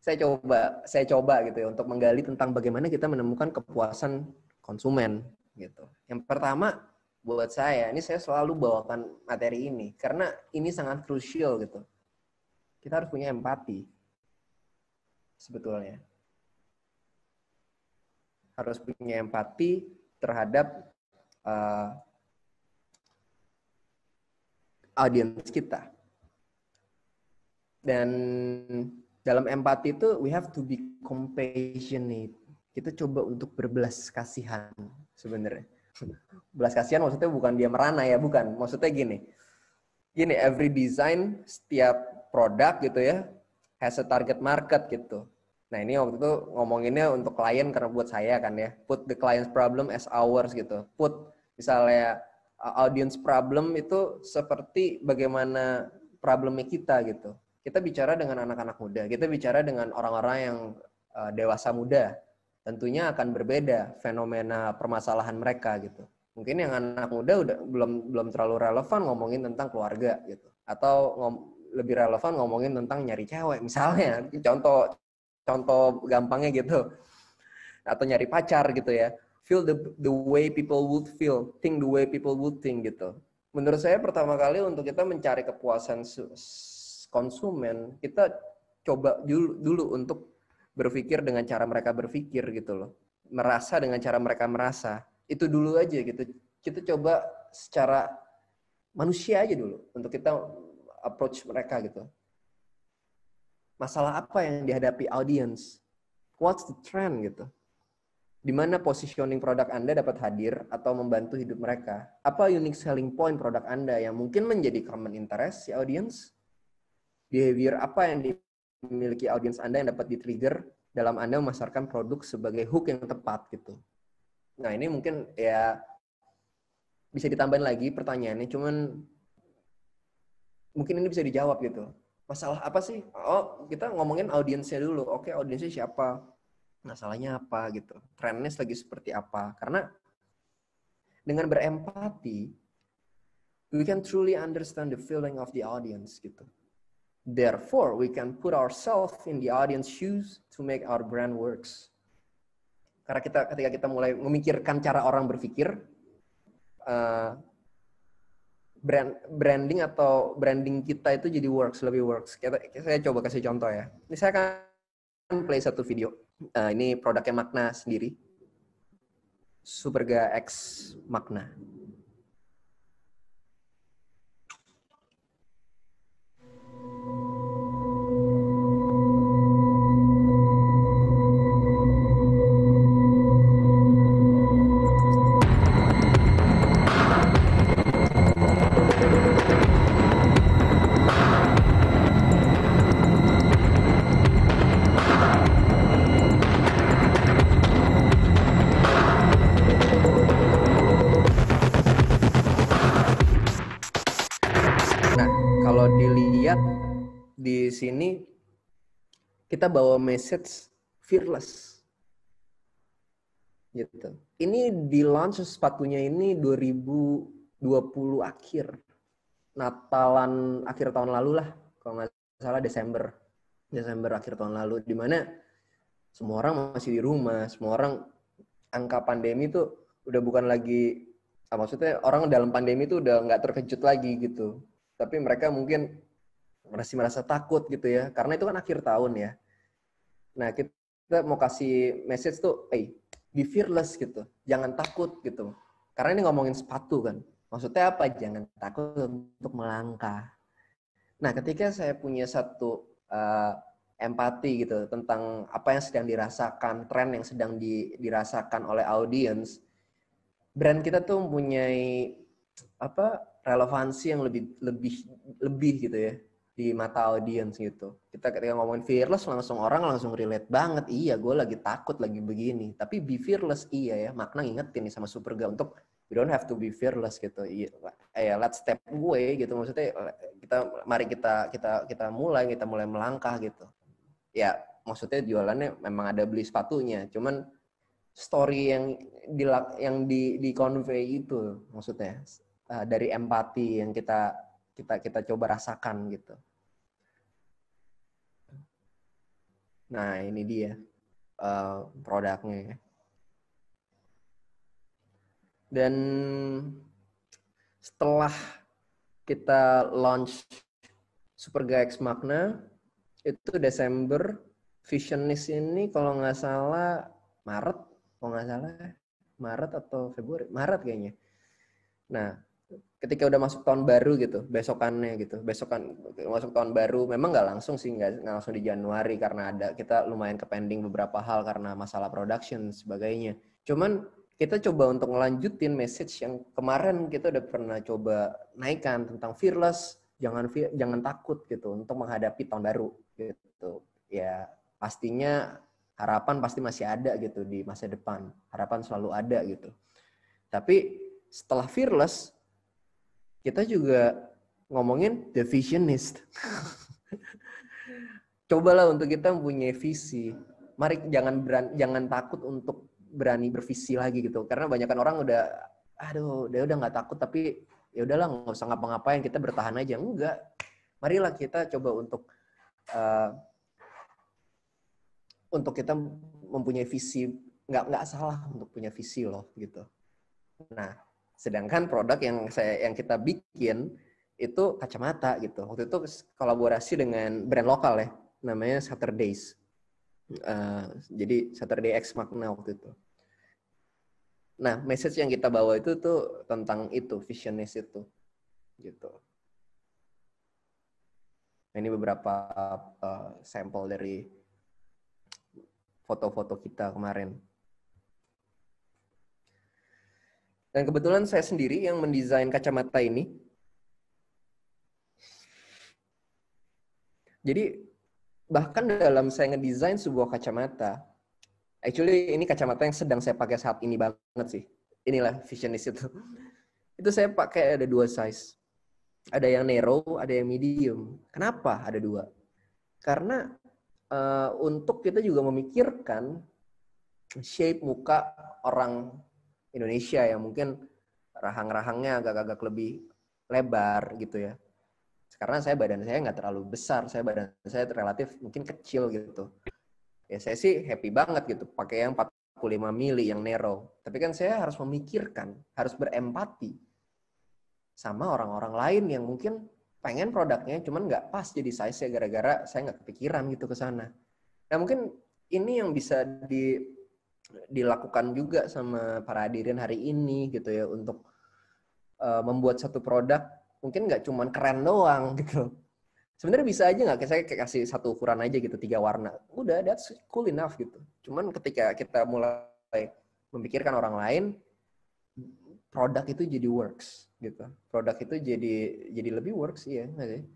saya coba saya coba gitu ya untuk menggali tentang bagaimana kita menemukan kepuasan konsumen gitu yang pertama buat saya ini saya selalu bawakan materi ini karena ini sangat krusial gitu kita harus punya empati sebetulnya harus punya empati terhadap uh, audience kita. Dan dalam empati itu we have to be compassionate. Kita coba untuk berbelas kasihan sebenarnya. Belas kasihan maksudnya bukan dia merana ya, bukan. Maksudnya gini. Gini, every design setiap produk gitu ya has a target market gitu. Nah ini waktu itu ngomonginnya untuk klien karena buat saya kan ya. Put the client's problem as ours gitu. Put misalnya audience problem itu seperti bagaimana problemnya kita gitu. Kita bicara dengan anak-anak muda, kita bicara dengan orang-orang yang eh, dewasa muda. Tentunya akan berbeda fenomena permasalahan mereka gitu. Mungkin yang anak muda udah belum belum terlalu relevan ngomongin tentang keluarga gitu atau ngom, lebih relevan ngomongin tentang nyari cewek misalnya. Contoh contoh gampangnya gitu. Atau nyari pacar gitu ya feel the the way people would feel, think the way people would think gitu. Menurut saya pertama kali untuk kita mencari kepuasan konsumen, kita coba dulu dulu untuk berpikir dengan cara mereka berpikir gitu loh. Merasa dengan cara mereka merasa. Itu dulu aja gitu. Kita coba secara manusia aja dulu untuk kita approach mereka gitu. Masalah apa yang dihadapi audience? What's the trend gitu? di mana positioning produk Anda dapat hadir atau membantu hidup mereka? Apa unique selling point produk Anda yang mungkin menjadi common interest si audience? Behavior apa yang dimiliki audience Anda yang dapat di-trigger dalam Anda memasarkan produk sebagai hook yang tepat gitu. Nah, ini mungkin ya bisa ditambahin lagi pertanyaannya, cuman mungkin ini bisa dijawab gitu. Masalah apa sih? Oh, kita ngomongin audiensnya dulu. Oke, audiensnya siapa? Masalahnya apa gitu trennya lagi seperti apa karena dengan berempati we can truly understand the feeling of the audience gitu therefore we can put ourselves in the audience shoes to make our brand works karena kita ketika kita mulai memikirkan cara orang berpikir uh, brand branding atau branding kita itu jadi works lebih works. Kita, saya coba kasih contoh ya. Ini saya akan play satu video. Uh, ini produknya Makna sendiri. Superga X Makna. kita bawa message fearless. Gitu. Ini di launch sepatunya ini 2020 akhir. Natalan akhir tahun lalu lah, kalau nggak salah Desember. Desember akhir tahun lalu, di mana semua orang masih di rumah, semua orang angka pandemi tuh udah bukan lagi, ah, maksudnya orang dalam pandemi tuh udah nggak terkejut lagi gitu. Tapi mereka mungkin masih merasa takut gitu ya karena itu kan akhir tahun ya nah kita mau kasih message tuh eh hey, be fearless gitu jangan takut gitu karena ini ngomongin sepatu kan maksudnya apa jangan takut untuk melangkah nah ketika saya punya satu uh, empati gitu tentang apa yang sedang dirasakan tren yang sedang di, dirasakan oleh audience, brand kita tuh mempunyai apa relevansi yang lebih lebih lebih gitu ya di mata audiens gitu. Kita ketika ngomongin fearless langsung orang langsung relate banget. Iya, gue lagi takut lagi begini. Tapi be fearless iya ya. Makna ngingetin nih sama supergirl untuk you don't have to be fearless gitu. Iya, yeah, ya, let's step away gitu. Maksudnya kita mari kita kita kita mulai kita mulai melangkah gitu. Ya, maksudnya jualannya memang ada beli sepatunya. Cuman story yang di yang di di convey itu maksudnya eh, dari empati yang kita kita kita coba rasakan gitu Nah, ini dia uh, produknya. Ya. Dan setelah kita launch Super GX Magna, itu Desember, Visionist ini kalau nggak salah Maret, kalau nggak salah Maret atau Februari, Maret kayaknya. Nah, ketika udah masuk tahun baru gitu besokannya gitu besokan masuk tahun baru memang nggak langsung sih nggak langsung di Januari karena ada kita lumayan ke pending beberapa hal karena masalah production sebagainya cuman kita coba untuk ngelanjutin message yang kemarin kita udah pernah coba naikkan tentang fearless jangan jangan takut gitu untuk menghadapi tahun baru gitu ya pastinya harapan pasti masih ada gitu di masa depan harapan selalu ada gitu tapi setelah fearless kita juga ngomongin the visionist. Cobalah untuk kita mempunyai visi. Mari jangan berani, jangan takut untuk berani bervisi lagi gitu. Karena banyakkan orang udah aduh, dia udah nggak takut tapi ya udahlah nggak usah ngapa-ngapain, kita bertahan aja. Enggak. Marilah kita coba untuk uh, untuk kita mempunyai visi nggak nggak salah untuk punya visi loh gitu. Nah, Sedangkan produk yang saya yang kita bikin itu kacamata gitu. Waktu itu kolaborasi dengan brand lokal ya, namanya Saturdays. Uh, eh, jadi Saturday X Magna waktu itu. Nah, message yang kita bawa itu tuh tentang itu, visionis itu. Gitu. Nah, ini beberapa uh, sampel dari foto-foto kita kemarin. Dan kebetulan saya sendiri yang mendesain kacamata ini. Jadi bahkan dalam saya ngedesain sebuah kacamata, actually ini kacamata yang sedang saya pakai saat ini banget sih. Inilah visionist itu. Itu saya pakai ada dua size. Ada yang narrow, ada yang medium. Kenapa ada dua? Karena uh, untuk kita juga memikirkan shape muka orang Indonesia yang mungkin rahang-rahangnya agak-agak lebih lebar gitu ya. Karena saya badan saya nggak terlalu besar, saya badan saya relatif mungkin kecil gitu. Ya saya sih happy banget gitu pakai yang 45 mili yang narrow. Tapi kan saya harus memikirkan, harus berempati sama orang-orang lain yang mungkin pengen produknya cuman nggak pas jadi size saya gara-gara saya nggak kepikiran gitu ke sana. Nah mungkin ini yang bisa di dilakukan juga sama para hadirin hari ini gitu ya untuk uh, membuat satu produk mungkin nggak cuman keren doang gitu sebenarnya bisa aja nggak saya kasih satu ukuran aja gitu tiga warna udah that's cool enough gitu cuman ketika kita mulai memikirkan orang lain produk itu jadi works gitu produk itu jadi jadi lebih works ya sih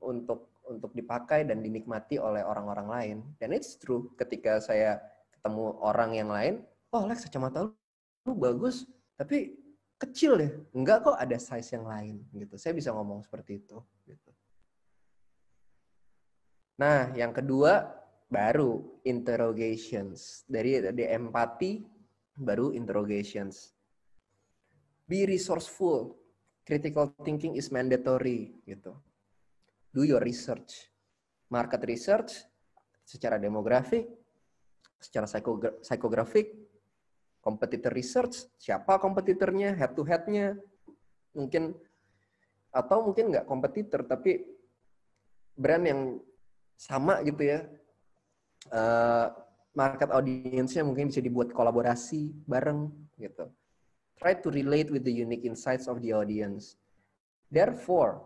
untuk untuk dipakai dan dinikmati oleh orang-orang lain dan it's true ketika saya ketemu orang yang lain, oh Lex kacamata lu, lu bagus, tapi kecil deh. Enggak kok ada size yang lain gitu. Saya bisa ngomong seperti itu gitu. Nah, yang kedua baru interrogations. Dari di empati baru interrogations. Be resourceful. Critical thinking is mandatory gitu. Do your research. Market research secara demografik, secara psikografik, competitor research, siapa kompetitornya, head to headnya, mungkin atau mungkin nggak kompetitor tapi brand yang sama gitu ya. Uh, market audiensnya mungkin bisa dibuat kolaborasi bareng gitu. Try to relate with the unique insights of the audience. Therefore,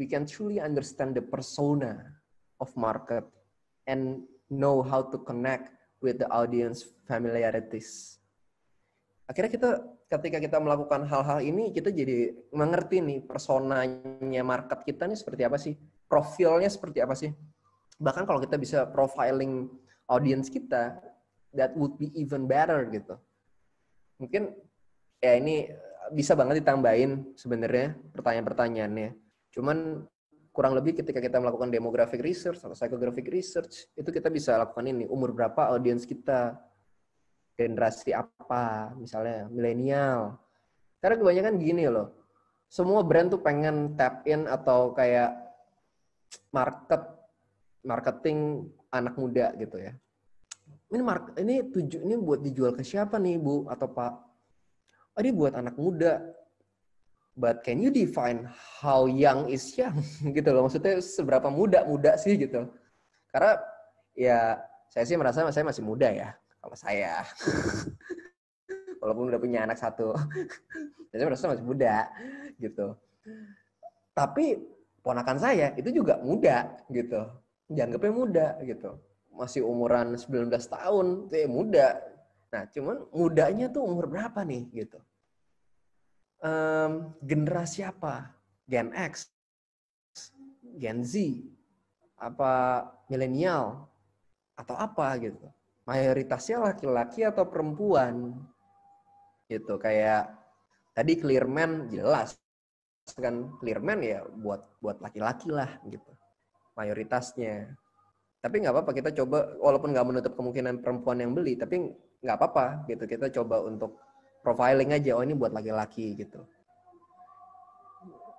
we can truly understand the persona of market and know how to connect with the audience familiarities. Akhirnya kita ketika kita melakukan hal-hal ini kita jadi mengerti nih personanya market kita nih seperti apa sih, profilnya seperti apa sih. Bahkan kalau kita bisa profiling audience kita, that would be even better gitu. Mungkin ya ini bisa banget ditambahin sebenarnya pertanyaan-pertanyaannya. Cuman kurang lebih ketika kita melakukan demographic research atau psychographic research itu kita bisa lakukan ini umur berapa audiens kita generasi apa misalnya milenial karena kebanyakan gini loh semua brand tuh pengen tap in atau kayak market marketing anak muda gitu ya ini mark ini tujuh ini buat dijual ke siapa nih bu atau pak oh, ini buat anak muda but can you define how young is young gitu loh maksudnya seberapa muda muda sih gitu karena ya saya sih merasa saya masih muda ya kalau saya walaupun udah punya anak satu saya merasa masih muda gitu tapi ponakan saya itu juga muda gitu dianggapnya muda gitu masih umuran 19 tahun itu ya muda nah cuman mudanya tuh umur berapa nih gitu um, generasi apa? Gen X, Gen Z, apa milenial atau apa gitu. Mayoritasnya laki-laki atau perempuan. Gitu kayak tadi clear Clearman jelas kan Clearman ya buat buat laki-laki lah gitu. Mayoritasnya. Tapi nggak apa-apa kita coba walaupun nggak menutup kemungkinan perempuan yang beli, tapi nggak apa-apa gitu kita coba untuk profiling aja oh ini buat laki-laki gitu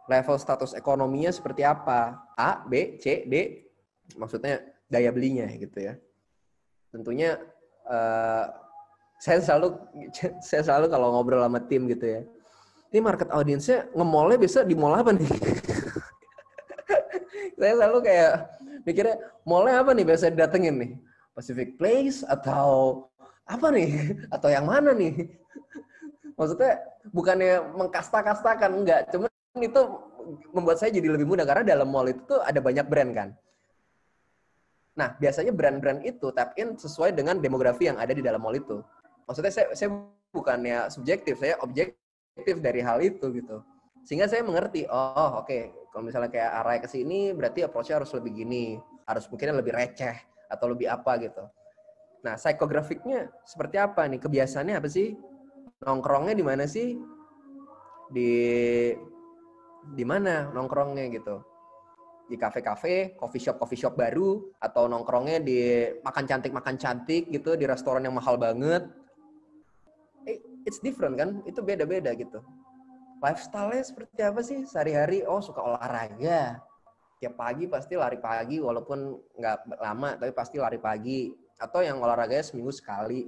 level status ekonominya seperti apa A B C D maksudnya daya belinya gitu ya tentunya uh, saya selalu saya selalu kalau ngobrol sama tim gitu ya ini market audiensnya ngemolnya bisa di mall apa nih saya selalu kayak mikirnya mallnya apa nih biasa datengin nih Pacific Place atau apa nih atau yang mana nih maksudnya bukannya mengkasta-kastakan enggak cuman itu membuat saya jadi lebih mudah karena dalam mall itu tuh ada banyak brand kan nah biasanya brand-brand itu tap in sesuai dengan demografi yang ada di dalam mall itu maksudnya saya, saya bukannya subjektif saya objektif dari hal itu gitu sehingga saya mengerti oh oke okay, kalau misalnya kayak arah ke sini berarti approach-nya harus lebih gini harus mungkin lebih receh atau lebih apa gitu nah psikografiknya seperti apa nih kebiasaannya apa sih nongkrongnya di mana sih? Di di mana nongkrongnya gitu? Di kafe-kafe, coffee shop, coffee shop baru, atau nongkrongnya di makan cantik, makan cantik gitu, di restoran yang mahal banget. Eh, it's different kan? Itu beda-beda gitu. Lifestyle-nya seperti apa sih sehari-hari? Oh, suka olahraga. Tiap pagi pasti lari pagi, walaupun nggak lama, tapi pasti lari pagi. Atau yang olahraganya seminggu sekali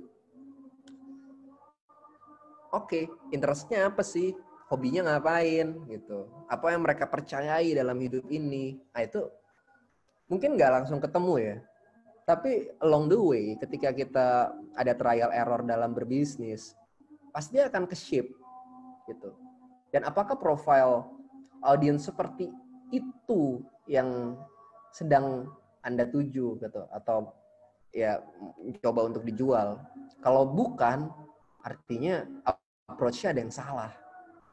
oke okay, interestnya apa sih hobinya ngapain gitu apa yang mereka percayai dalam hidup ini nah, itu mungkin nggak langsung ketemu ya tapi along the way ketika kita ada trial error dalam berbisnis pasti akan ke shape gitu dan apakah profile audiens seperti itu yang sedang anda tuju gitu atau ya coba untuk dijual kalau bukan artinya approach-nya ada yang salah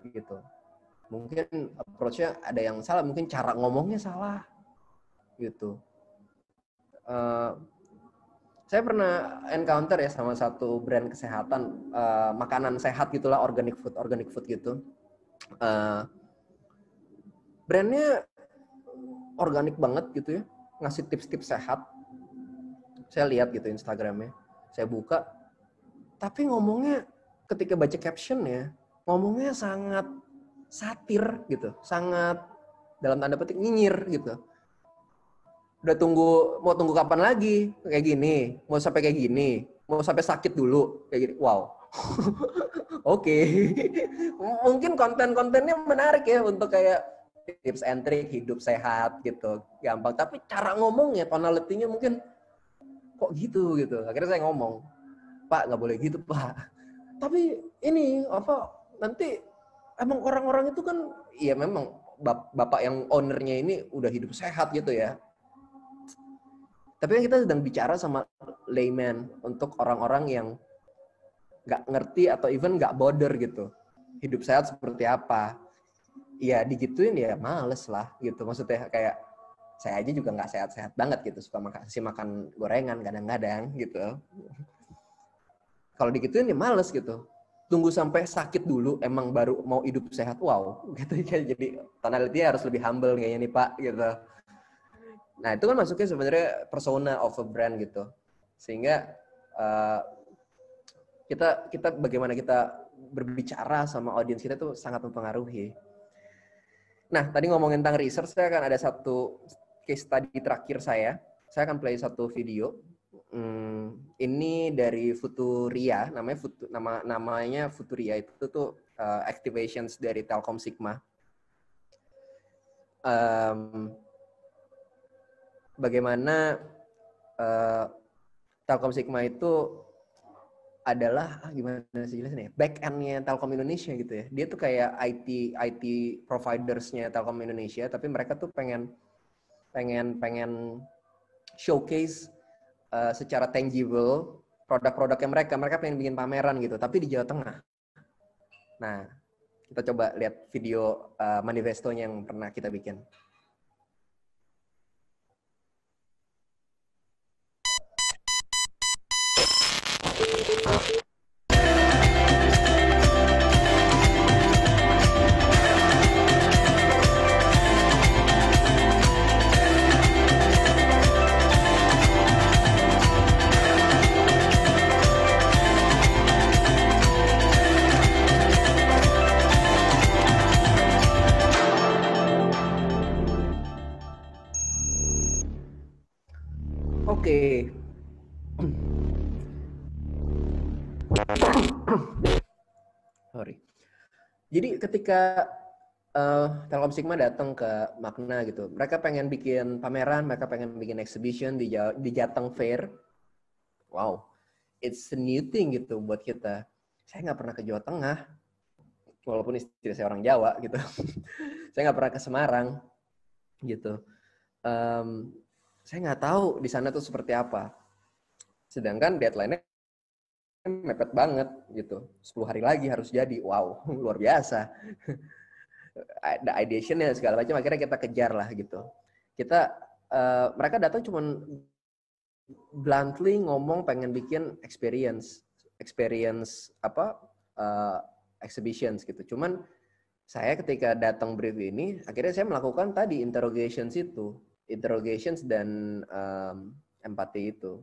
gitu. Mungkin approach-nya ada yang salah, mungkin cara ngomongnya salah gitu. Uh, saya pernah encounter ya sama satu brand kesehatan uh, makanan sehat gitulah organic food organic food gitu uh, brandnya organik banget gitu ya ngasih tips-tips sehat saya lihat gitu Instagramnya saya buka tapi ngomongnya ketika baca captionnya ngomongnya sangat satir gitu, sangat dalam tanda petik nyinyir gitu. Udah tunggu mau tunggu kapan lagi kayak gini, mau sampai kayak gini, mau sampai sakit dulu kayak gini. Wow. Oke. Mungkin konten-kontennya menarik ya untuk kayak tips and trick hidup sehat gitu. Gampang, tapi cara ngomongnya tonalitinya mungkin kok gitu gitu. Akhirnya saya ngomong, "Pak, nggak boleh gitu, Pak." tapi ini apa nanti emang orang-orang itu kan ya memang bap bapak yang ownernya ini udah hidup sehat gitu ya. Tapi kan kita sedang bicara sama layman untuk orang-orang yang nggak ngerti atau even nggak border gitu. Hidup sehat seperti apa? Ya digituin ya males lah gitu. Maksudnya kayak saya aja juga nggak sehat-sehat banget gitu. Suka makan, si makan gorengan kadang-kadang gitu. Kalau dikituin ya males gitu. Tunggu sampai sakit dulu emang baru mau hidup sehat. Wow, gitu ya. Jadi tonality harus lebih humble kayaknya nih Pak gitu. Nah, itu kan masuknya sebenarnya persona of a brand gitu. Sehingga uh, kita kita bagaimana kita berbicara sama audiens kita tuh sangat mempengaruhi. Nah, tadi ngomongin tentang research, saya akan ada satu case study terakhir saya. Saya akan play satu video Hmm, ini dari Futuria, namanya Futu, nama namanya Futuria itu tuh uh, activations dari Telkom Sigma. Um, bagaimana uh, Telkom Sigma itu adalah ah, gimana sih jelasnya ya? Back end Telkom Indonesia gitu ya. Dia tuh kayak IT IT providersnya Telkom Indonesia, tapi mereka tuh pengen pengen pengen showcase Eh, secara tangible produk-produknya mereka. Mereka pengen bikin pameran gitu, tapi di Jawa Tengah. Nah, kita coba lihat video uh, manifestonya yang pernah kita bikin. ketika uh, Telkom Sigma datang ke Makna gitu, mereka pengen bikin pameran, mereka pengen bikin exhibition di di Jateng Fair. Wow, it's a new thing gitu buat kita. Saya nggak pernah ke Jawa Tengah, walaupun istri saya orang Jawa gitu. saya nggak pernah ke Semarang gitu. Um, saya nggak tahu di sana tuh seperti apa. Sedangkan deadline-nya Kan mepet banget gitu. 10 hari lagi harus jadi. Wow, luar biasa. Ada ideation ya segala macam akhirnya kita kejar lah gitu. Kita uh, mereka datang cuman bluntly ngomong pengen bikin experience experience apa uh, exhibitions gitu. Cuman saya ketika datang brief ini akhirnya saya melakukan tadi interrogation itu, interrogations dan um, empati itu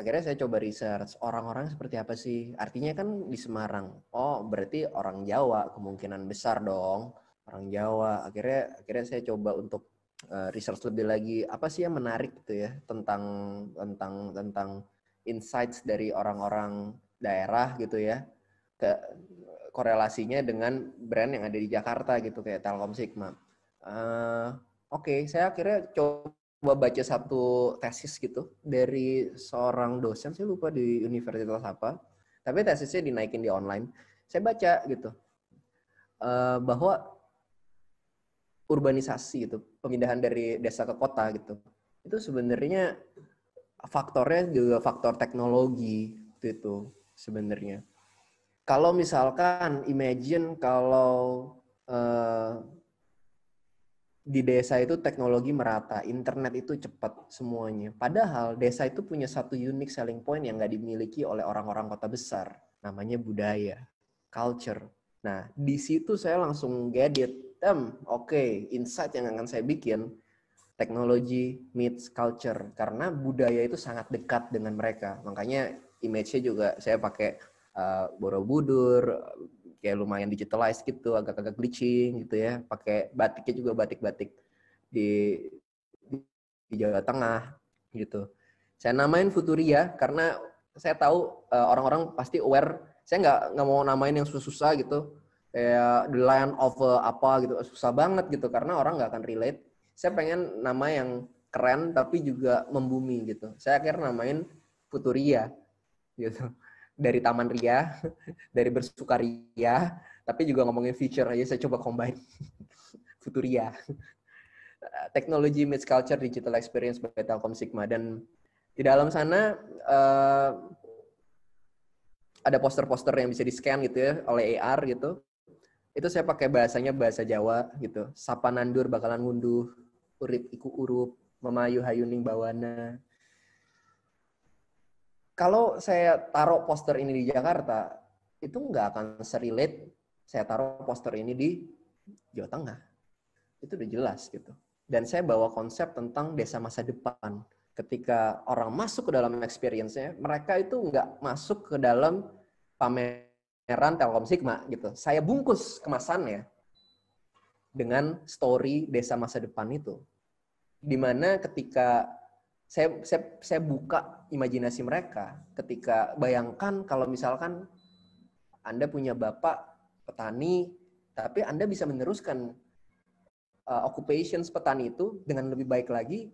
akhirnya saya coba research orang-orang seperti apa sih artinya kan di Semarang oh berarti orang Jawa kemungkinan besar dong orang Jawa akhirnya akhirnya saya coba untuk uh, research lebih lagi apa sih yang menarik gitu ya tentang tentang tentang insights dari orang-orang daerah gitu ya ke korelasinya dengan brand yang ada di Jakarta gitu kayak Telkom Sigma. Uh, eh, Oke, okay, saya akhirnya coba gua baca satu tesis gitu dari seorang dosen saya lupa di universitas apa tapi tesisnya dinaikin di online saya baca gitu eh, bahwa urbanisasi gitu pemindahan dari desa ke kota gitu itu sebenarnya faktornya juga faktor teknologi itu itu sebenarnya kalau misalkan imagine kalau uh, di desa itu teknologi merata, internet itu cepat semuanya. Padahal desa itu punya satu unique selling point yang nggak dimiliki oleh orang-orang kota besar. Namanya budaya, culture. Nah, di situ saya langsung get it. oke, okay, insight yang akan saya bikin, teknologi meets culture. Karena budaya itu sangat dekat dengan mereka. Makanya image-nya juga saya pakai uh, Borobudur, kayak lumayan digitalized gitu, agak-agak glitching gitu ya. Pakai batiknya juga batik-batik di di Jawa Tengah gitu. Saya namain Futuria karena saya tahu eh, orang-orang uh, pasti aware. Saya nggak nggak mau namain yang susah-susah gitu, kayak The Lion of uh, apa gitu, susah banget gitu karena orang nggak akan relate. Saya pengen nama yang keren tapi juga membumi gitu. Saya akhirnya namain Futuria gitu dari Taman Ria, dari Bersukaria, tapi juga ngomongin future aja saya coba combine. Futuria. Teknologi meets culture digital experience by Telkom Sigma dan di dalam sana uh, ada poster-poster yang bisa di-scan gitu ya oleh AR gitu. Itu saya pakai bahasanya bahasa Jawa gitu. Sapa nandur bakalan ngunduh, urip iku urup, memayu hayuning bawana, kalau saya taruh poster ini di Jakarta, itu nggak akan serilet saya taruh poster ini di Jawa Tengah. Itu udah jelas gitu. Dan saya bawa konsep tentang desa masa depan. Ketika orang masuk ke dalam experience-nya, mereka itu nggak masuk ke dalam pameran Telkom Sigma gitu. Saya bungkus kemasannya dengan story desa masa depan itu. Dimana ketika saya saya saya buka imajinasi mereka ketika bayangkan kalau misalkan Anda punya bapak petani tapi Anda bisa meneruskan uh, occupations petani itu dengan lebih baik lagi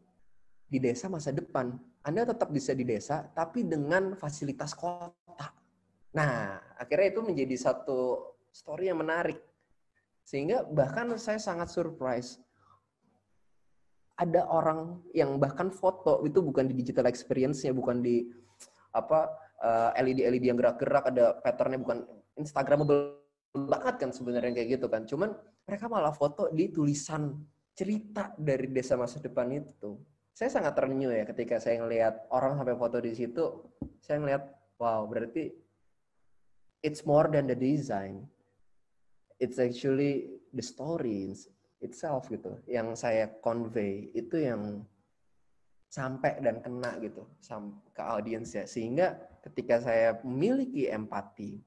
di desa masa depan. Anda tetap bisa di desa tapi dengan fasilitas kota. Nah, akhirnya itu menjadi satu story yang menarik. Sehingga bahkan saya sangat surprise ada orang yang bahkan foto itu bukan di digital experience-nya, bukan di apa eh, LED-LED yang gerak-gerak, ada patternnya bukan Instagramable banget kan sebenarnya kayak gitu kan. Cuman mereka malah foto di tulisan cerita dari desa masa depan itu. Saya sangat ternyuh ya ketika saya ngelihat orang sampai foto di situ, saya ngelihat wow berarti it's more than the design. It's actually the stories, itself gitu yang saya convey itu yang sampai dan kena gitu ke audiens ya sehingga ketika saya memiliki empati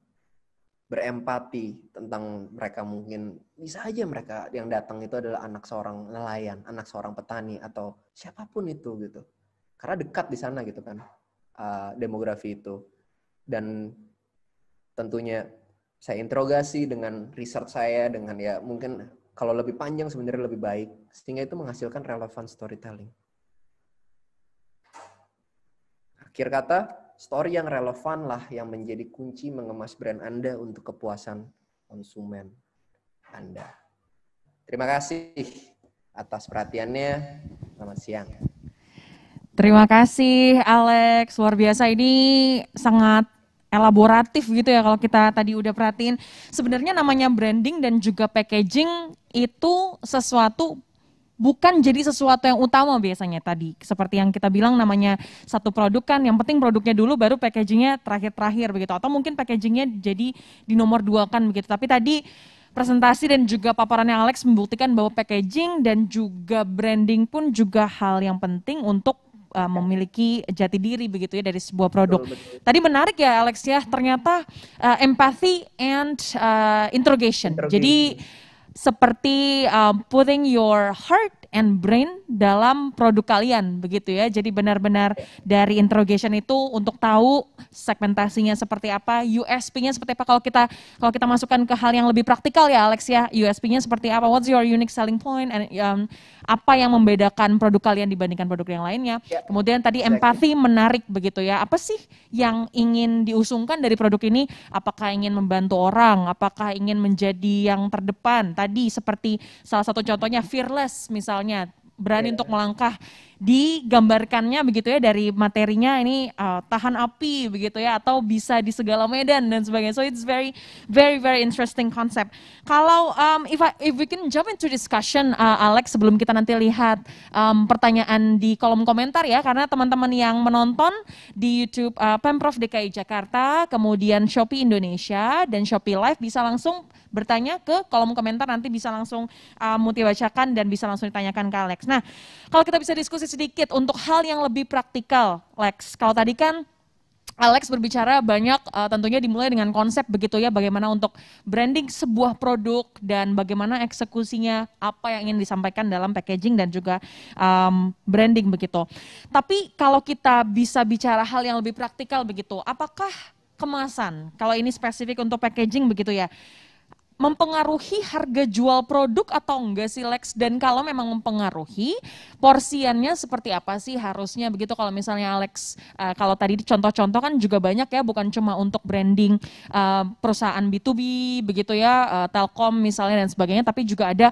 berempati tentang mereka mungkin bisa aja mereka yang datang itu adalah anak seorang nelayan anak seorang petani atau siapapun itu gitu karena dekat di sana gitu kan uh, demografi itu dan tentunya saya interogasi dengan riset saya dengan ya mungkin kalau lebih panjang sebenarnya lebih baik sehingga itu menghasilkan relevan storytelling. Akhir kata, story yang relevan lah yang menjadi kunci mengemas brand Anda untuk kepuasan konsumen Anda. Terima kasih atas perhatiannya. Selamat siang.
Terima kasih Alex, luar biasa ini sangat elaboratif gitu ya kalau kita tadi udah perhatiin. Sebenarnya namanya branding dan juga packaging itu sesuatu bukan jadi sesuatu yang utama biasanya tadi. Seperti yang kita bilang namanya satu produk kan, yang penting produknya dulu baru packagingnya terakhir-terakhir begitu. Atau mungkin packagingnya jadi di nomor dua kan begitu. Tapi tadi presentasi dan juga paparannya Alex membuktikan bahwa packaging dan juga branding pun juga hal yang penting untuk uh, iya. memiliki jati diri begitu ya dari sebuah produk. Tadi menarik ya Alex ya, ternyata uh, empathy and uh, interrogation. Jadi seperti uh, putting your heart and brain dalam produk kalian begitu ya. Jadi benar-benar dari interrogation itu untuk tahu segmentasinya seperti apa, USP-nya seperti apa. Kalau kita kalau kita masukkan ke hal yang lebih praktikal ya Alex ya, USP-nya seperti apa? What's your unique selling point and um, apa yang membedakan produk kalian dibandingkan produk yang lainnya? Yeah. Kemudian tadi empati menarik begitu ya. Apa sih yang ingin diusungkan dari produk ini? Apakah ingin membantu orang? Apakah ingin menjadi yang terdepan? Tadi seperti salah satu contohnya fearless misalnya misalnya berani iya. untuk melangkah digambarkannya begitu ya dari materinya ini uh, tahan api begitu ya atau bisa di segala medan dan sebagainya. So it's very very very interesting concept. Kalau um, if I, if we can jump into discussion uh, Alex sebelum kita nanti lihat um, pertanyaan di kolom komentar ya karena teman-teman yang menonton di YouTube uh, Pemprov DKI Jakarta, kemudian Shopee Indonesia dan Shopee Live bisa langsung bertanya ke kolom komentar nanti bisa langsung uh, Muti dan bisa langsung ditanyakan ke Alex. Nah, kalau kita bisa diskusi sedikit untuk hal yang lebih praktikal, Lex. Kalau tadi kan Alex berbicara banyak uh, tentunya dimulai dengan konsep begitu ya bagaimana untuk branding sebuah produk dan bagaimana eksekusinya apa yang ingin disampaikan dalam packaging dan juga um, branding begitu. Tapi kalau kita bisa bicara hal yang lebih praktikal begitu, apakah kemasan? Kalau ini spesifik untuk packaging begitu ya mempengaruhi harga jual produk atau enggak sih Lex? Dan kalau memang mempengaruhi, porsiannya seperti apa sih harusnya begitu kalau misalnya Alex, eh, kalau tadi contoh-contoh kan juga banyak ya, bukan cuma untuk branding eh, perusahaan B2B begitu ya, eh, Telkom misalnya dan sebagainya, tapi juga ada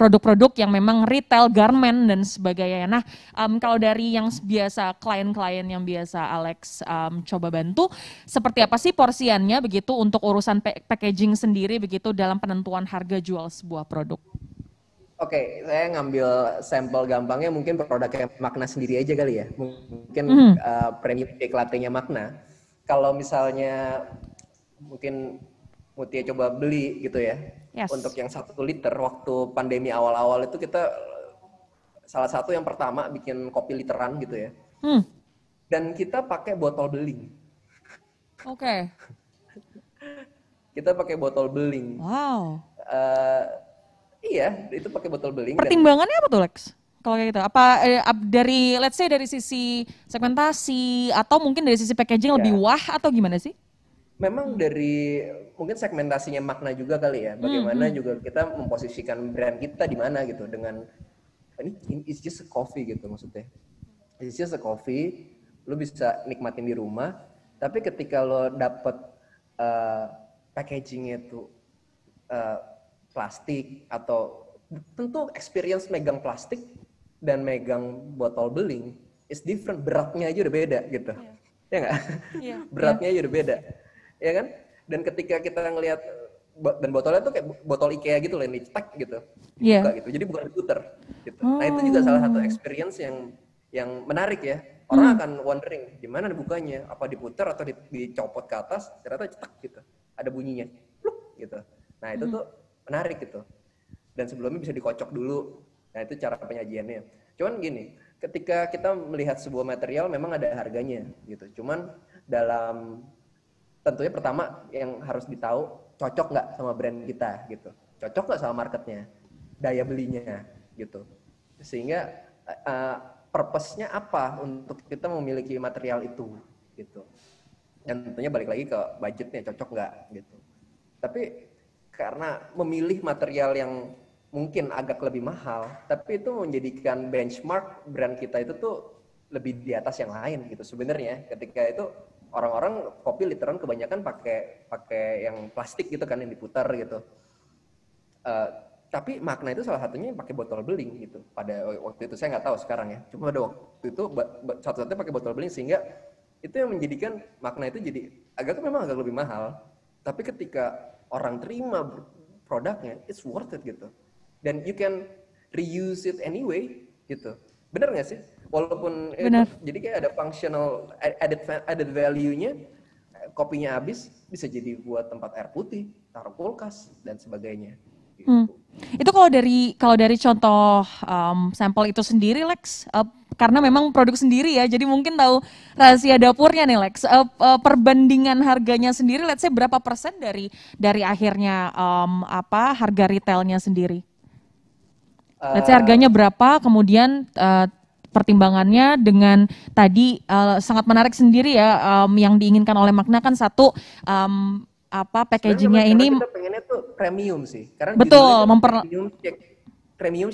produk-produk yang memang retail, garment dan sebagainya. Nah, kalau dari yang biasa klien-klien yang biasa Alex coba bantu, seperti apa sih porsiannya begitu untuk urusan packaging sendiri? begitu dalam penentuan harga jual sebuah produk?
Oke, okay, saya ngambil sampel gampangnya mungkin produknya makna sendiri aja kali ya. Mungkin mm. uh, premium cake latte-nya makna. Kalau misalnya mungkin Mutia coba beli gitu ya. Yes. Untuk yang satu liter waktu pandemi awal-awal itu kita salah satu yang pertama bikin kopi literan gitu ya. Hmm. Dan kita pakai botol beli.
Oke. Okay.
Kita pakai botol beling.
Wow.
Uh, iya, itu pakai botol beling. Pertimbangannya
dan... apa tuh Lex? Kalau kayak gitu, apa eh, dari let's say dari sisi segmentasi atau mungkin dari sisi packaging ya. lebih wah atau gimana sih?
Memang dari mungkin segmentasinya makna juga kali ya, hmm, bagaimana hmm. juga kita memposisikan brand kita di mana gitu dengan ini it's just a coffee gitu maksudnya. It's just a coffee, lu bisa nikmatin di rumah, tapi ketika lo dapet uh, packagingnya itu uh, plastik atau tentu experience megang plastik dan megang botol beling is different beratnya aja udah beda gitu yeah. ya nggak yeah. beratnya yeah. aja udah beda ya kan dan ketika kita ngelihat dan botolnya tuh kayak botol IKEA gitu loh yang dicetak gitu yeah. Buka gitu jadi bukan diputer gitu oh. nah itu juga oh. salah satu experience yang yang menarik ya orang hmm. akan wondering gimana bukanya apa diputar atau dicopot ke atas ternyata cetak gitu ada bunyinya Pluk, gitu nah itu hmm. tuh menarik gitu dan sebelumnya bisa dikocok dulu nah itu cara penyajiannya cuman gini ketika kita melihat sebuah material memang ada harganya gitu cuman dalam tentunya pertama yang harus ditahu cocok nggak sama brand kita gitu cocok nggak sama marketnya daya belinya gitu sehingga uh, purpose-nya apa untuk kita memiliki material itu gitu. Dan tentunya balik lagi ke budgetnya cocok nggak gitu. Tapi karena memilih material yang mungkin agak lebih mahal, tapi itu menjadikan benchmark brand kita itu tuh lebih di atas yang lain gitu sebenarnya. Ketika itu orang-orang kopi literan kebanyakan pakai pakai yang plastik gitu kan yang diputar gitu. Uh, tapi makna itu salah satunya pakai botol beling gitu pada waktu itu saya nggak tahu sekarang ya cuma pada waktu itu satu-satunya pakai botol beling sehingga itu yang menjadikan makna itu jadi agak memang agak lebih mahal tapi ketika orang terima produknya it's worth it gitu dan you can reuse it anyway gitu benar nggak sih walaupun eh, bener. Itu, jadi kayak ada functional eh, added added value-nya eh, kopinya habis bisa jadi buat tempat air putih taruh kulkas dan sebagainya
hmm. gitu. hmm itu kalau dari kalau dari contoh um, sampel itu sendiri, Lex, uh, karena memang produk sendiri ya, jadi mungkin tahu rahasia dapurnya nih, Lex. Uh, uh, perbandingan harganya sendiri, let's say berapa persen dari dari akhirnya um, apa harga retailnya sendiri? Let's say harganya eh. berapa, kemudian uh, pertimbangannya dengan tadi uh, sangat menarik sendiri ya um, yang diinginkan oleh makna kan satu um, apa packagingnya ini kita
pengennya tuh premium sih karena betul memper premium cek premium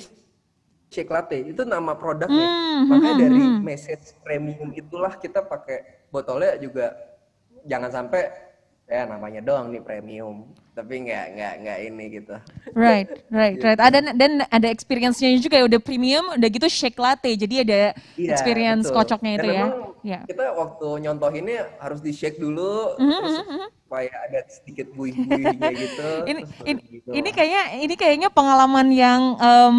cek latte itu nama produknya hmm, hmm makanya hmm, dari hmm, hmm. message premium itulah kita pakai botolnya juga jangan sampai ya namanya doang nih premium tapi nggak nggak nggak ini gitu.
Right, right, iya. right. Ada dan ada experience-nya juga ya udah premium, udah gitu shake latte. Jadi ada yeah, experience betul. kocoknya itu ya. Yeah.
Kita waktu ini harus di shake dulu mm -hmm, terus mm -hmm. supaya ada sedikit
buih-buihnya gitu. ini ini, gitu. ini kayaknya ini kayaknya pengalaman yang um,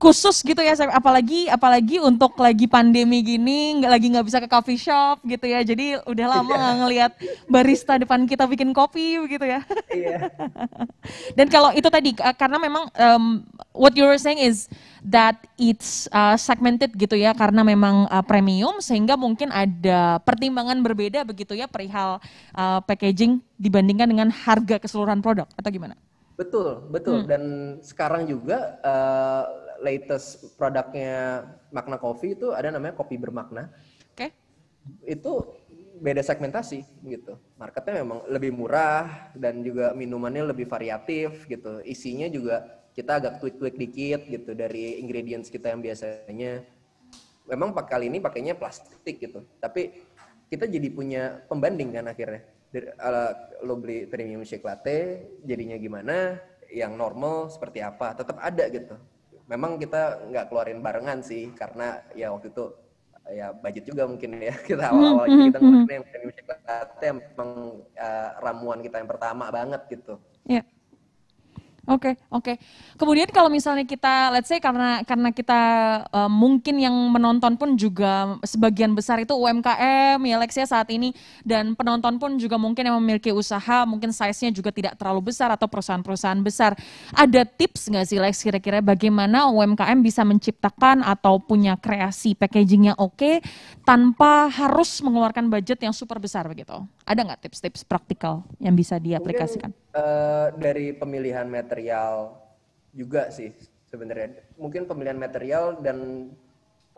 khusus gitu ya apalagi apalagi untuk lagi pandemi gini nggak lagi nggak bisa ke coffee shop gitu ya. Jadi udah lama iya. nggak yeah. ngelihat barista depan kita bikin kopi gitu ya. Iya. Dan kalau itu tadi eh, karena memang um, what you were saying is that it's uh, segmented gitu ya karena memang uh, premium sehingga mungkin ada pertimbangan berbeda begitu ya perihal uh, packaging dibandingkan dengan harga keseluruhan produk atau gimana?
Betul, betul. Hmm. Dan sekarang juga uh, latest produknya Makna Coffee itu ada namanya kopi bermakna. Oke. Okay. Itu beda segmentasi gitu. Marketnya memang lebih murah dan juga minumannya lebih variatif gitu. Isinya juga kita agak tweak-tweak dikit gitu dari ingredients kita yang biasanya. Memang kali ini pakainya plastik gitu, tapi kita jadi punya pembanding kan akhirnya. Lo beli premium shake latte, jadinya gimana? Yang normal seperti apa? Tetap ada gitu. Memang kita nggak keluarin barengan sih, karena ya waktu itu ya budget juga mungkin ya kita hmm, awal-awal hmm, kita hmm. ngeluarin yang premium chocolate emang uh, ramuan kita yang pertama banget gitu.
Yeah. Oke, okay, oke. Okay. Kemudian kalau misalnya kita let's say karena karena kita uh, mungkin yang menonton pun juga sebagian besar itu UMKM ya Lexia saat ini dan penonton pun juga mungkin yang memiliki usaha, mungkin size-nya juga tidak terlalu besar atau perusahaan-perusahaan besar. Ada tips nggak sih Lex kira-kira bagaimana UMKM bisa menciptakan atau punya kreasi packagingnya oke okay, tanpa harus mengeluarkan budget yang super besar begitu? Ada nggak tips-tips praktikal yang bisa diaplikasikan?
Mungkin, uh, dari pemilihan material juga sih sebenarnya. Mungkin pemilihan material dan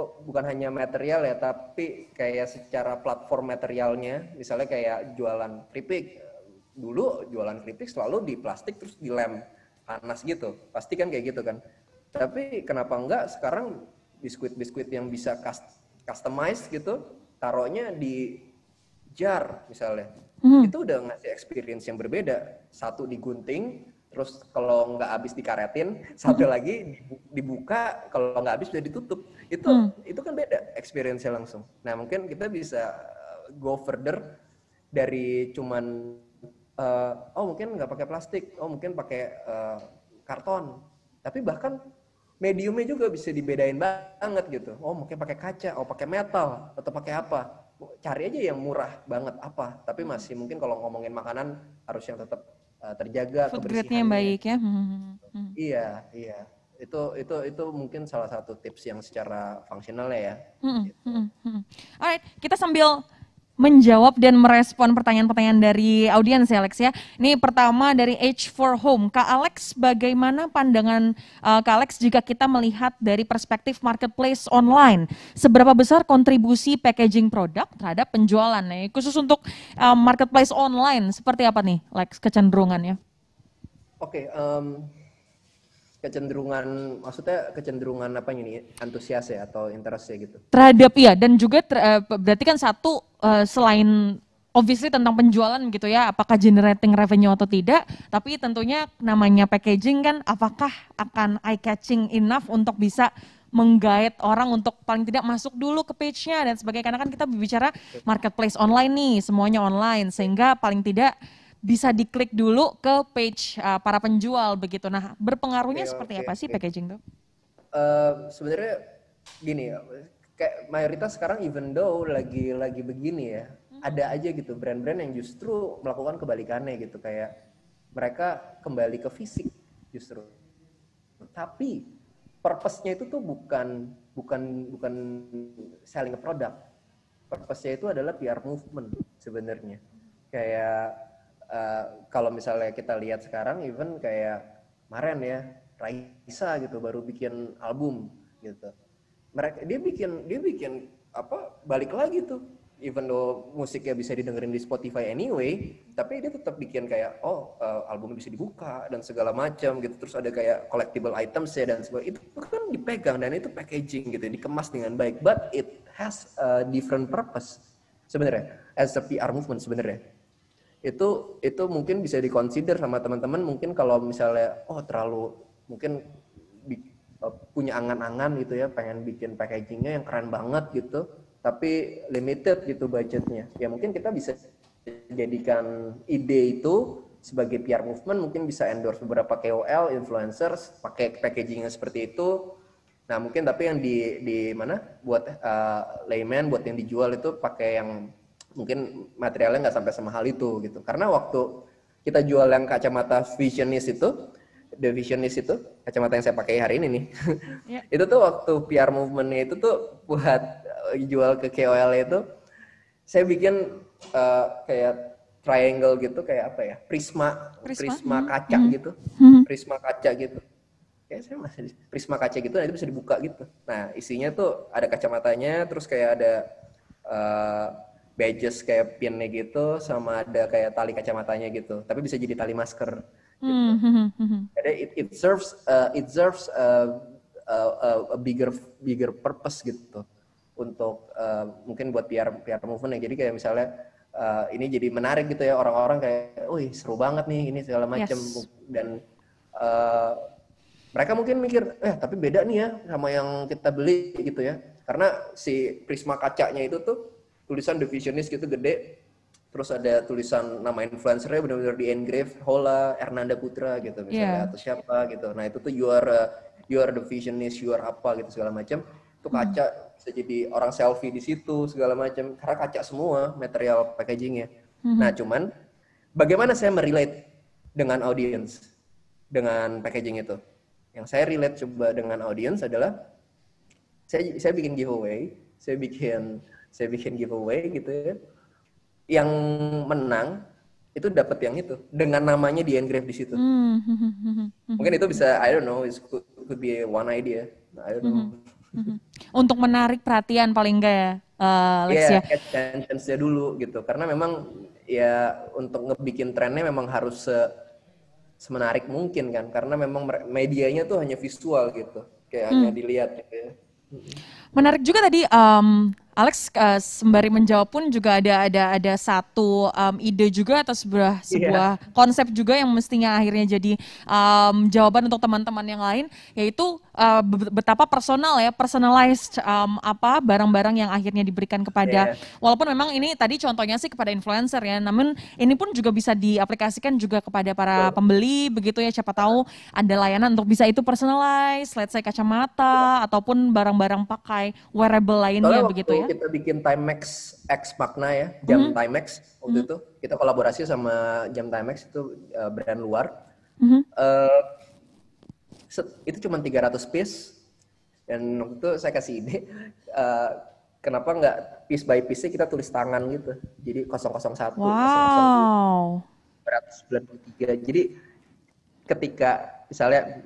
bukan hanya material ya, tapi kayak secara platform materialnya, misalnya kayak jualan keripik. Dulu jualan keripik selalu di plastik terus dilem panas gitu, pasti kan kayak gitu kan. Tapi kenapa enggak sekarang biskuit-biskuit yang bisa customize gitu, taruhnya di jar misalnya hmm. itu udah ngasih experience yang berbeda satu digunting terus kalau nggak habis dikaretin satu hmm. lagi dibuka kalau nggak habis udah ditutup itu hmm. itu kan beda experience-nya langsung nah mungkin kita bisa uh, go further dari cuman uh, oh mungkin nggak pakai plastik oh mungkin pakai uh, karton tapi bahkan mediumnya juga bisa dibedain banget gitu oh mungkin pakai kaca oh pakai metal atau pakai apa Oh, cari aja yang murah banget apa tapi hmm. masih mungkin kalau ngomongin makanan harus yang tetap uh, eh, terjaga food grade yang
baik ya hmm, hmm, iya
iya itu itu itu mungkin salah satu tips yang secara fungsional ya
hmm. gitu. hmm. alright kita sambil menjawab dan merespon pertanyaan-pertanyaan dari audiens ya Alex ya. Ini pertama dari Age for Home. Kak Alex, bagaimana pandangan uh, Kak Alex jika kita melihat dari perspektif marketplace online? Seberapa besar kontribusi packaging produk terhadap penjualan nah, nih? Khusus untuk uh, marketplace online seperti apa nih Lex kecenderungannya?
Oke, okay, um, kecenderungan maksudnya kecenderungan apa ini antusias ya atau interest ya gitu
terhadap iya dan juga ter, eh, berarti kan satu Eh, selain obviously tentang penjualan gitu ya, apakah generating revenue atau tidak, tapi tentunya namanya packaging kan apakah akan eye catching enough untuk bisa menggait orang untuk paling tidak masuk dulu ke page-nya dan sebagainya karena kan kita berbicara marketplace online nih, semuanya online sehingga paling tidak bisa diklik dulu ke page uh, para penjual begitu. Nah, berpengaruhnya okay, iya, seperti okay, apa sih packaging tuh?
Uh, sebenarnya gini ya, kayak mayoritas sekarang even though lagi lagi begini ya hmm. ada aja gitu brand-brand yang justru melakukan kebalikannya gitu kayak mereka kembali ke fisik justru tapi purpose-nya itu tuh bukan bukan bukan selling a product purpose-nya itu adalah PR movement sebenarnya kayak uh, kalau misalnya kita lihat sekarang even kayak kemarin ya Raisa gitu baru bikin album gitu mereka dia bikin dia bikin apa balik lagi tuh even though musiknya bisa didengerin di Spotify anyway, tapi dia tetap bikin kayak oh uh, eh, albumnya bisa dibuka dan segala macam gitu. Terus ada kayak collectible items ya dan sebagainya. Itu kan dipegang dan itu packaging gitu, dikemas dengan baik. But it has a different purpose sebenarnya as a PR movement sebenarnya. Itu itu mungkin bisa dikonsider sama teman-teman mungkin kalau misalnya oh terlalu mungkin Eh, punya angan-angan gitu ya pengen bikin packagingnya yang keren banget gitu tapi limited gitu budgetnya ya mungkin kita bisa jadikan ide itu sebagai PR movement mungkin bisa endorse beberapa KOL influencers pakai packagingnya seperti itu nah mungkin tapi yang di di mana buat uh, layman buat yang dijual itu pakai yang mungkin materialnya nggak sampai semahal itu gitu karena waktu kita jual yang kacamata visionis itu the visionist itu kacamata yang saya pakai hari ini nih yeah. itu tuh waktu PR movementnya itu tuh buat eh, jual ke KOL itu saya bikin uh, kayak triangle gitu kayak apa ya prisma prisma, prisma hmm. kaca hmm. gitu hmm. prisma kaca gitu kayak saya masih prisma kaca gitu nanti itu bisa dibuka gitu nah isinya tuh ada kacamatanya terus kayak ada uh, badges kayak pinnya gitu sama ada kayak tali kacamatanya gitu tapi bisa jadi tali masker Gitu. Hmm, hmm, hmm, hmm. Jadi it, it serves uh, it serves uh, uh, uh, a bigger bigger purpose gitu untuk uh, mungkin buat PR PR movement ya. Jadi kayak misalnya uh, ini jadi menarik gitu ya orang-orang kayak, "Wih, seru banget nih ini segala macam." Yes. Dan uh, mereka mungkin mikir, "Eh, tapi beda nih ya sama yang kita beli gitu ya." Karena si prisma kacanya itu tuh tulisan divisionis gitu gede terus ada tulisan nama influencernya benar-benar di engrave Hola Hernanda Putra gitu misalnya yeah. atau siapa gitu nah itu tuh you are uh, you are the visionist you are apa gitu segala macam itu hmm. kaca hmm. bisa jadi orang selfie di situ segala macam karena kaca semua material packagingnya hmm. nah cuman bagaimana saya merelate dengan audience dengan packaging itu yang saya relate coba dengan audience adalah saya saya bikin giveaway saya bikin saya bikin giveaway gitu ya yang menang itu dapat yang itu dengan namanya di engrave di situ.
Mm-hmm. Mungkin
itu bisa I don't know, it could, could be one idea. I don't know.
Mm-hmm. Untuk menarik perhatian paling enggak ya, uh, eh, yeah, ya.
attention-nya dulu gitu. Karena memang ya untuk ngebikin trennya memang harus se semenarik mungkin kan karena memang medianya tuh hanya visual gitu. Kayak hmm. hanya dilihat gitu ya. Hmm.
Menarik juga tadi um, Alex uh, sembari menjawab pun juga ada ada ada satu um, ide juga atau sebuah iya. sebuah yeah. konsep juga yang mestinya akhirnya jadi um, jawaban untuk teman-teman yang lain yaitu Eh, betapa personal ya personalized um, apa barang-barang yang akhirnya diberikan kepada yeah. walaupun memang ini tadi contohnya sih kepada influencer ya namun ini pun juga bisa diaplikasikan juga kepada para iya. pembeli begitu ya siapa tahu ada layanan untuk bisa itu personalized let's say kacamata yeah. ataupun barang-barang pakai wearable lainnya Soalnya begitu ya kita
bikin Timex X Magna ya mhm. jam mm -hmm. Timex waktu mm -hmm. itu kita kolaborasi sama jam Timex itu eh, brand luar mm -hmm. uh, itu cuma 300 piece dan waktu itu saya kasih ide uh, kenapa nggak piece by piece kita tulis tangan gitu jadi 001
wow.
001 193 jadi ketika misalnya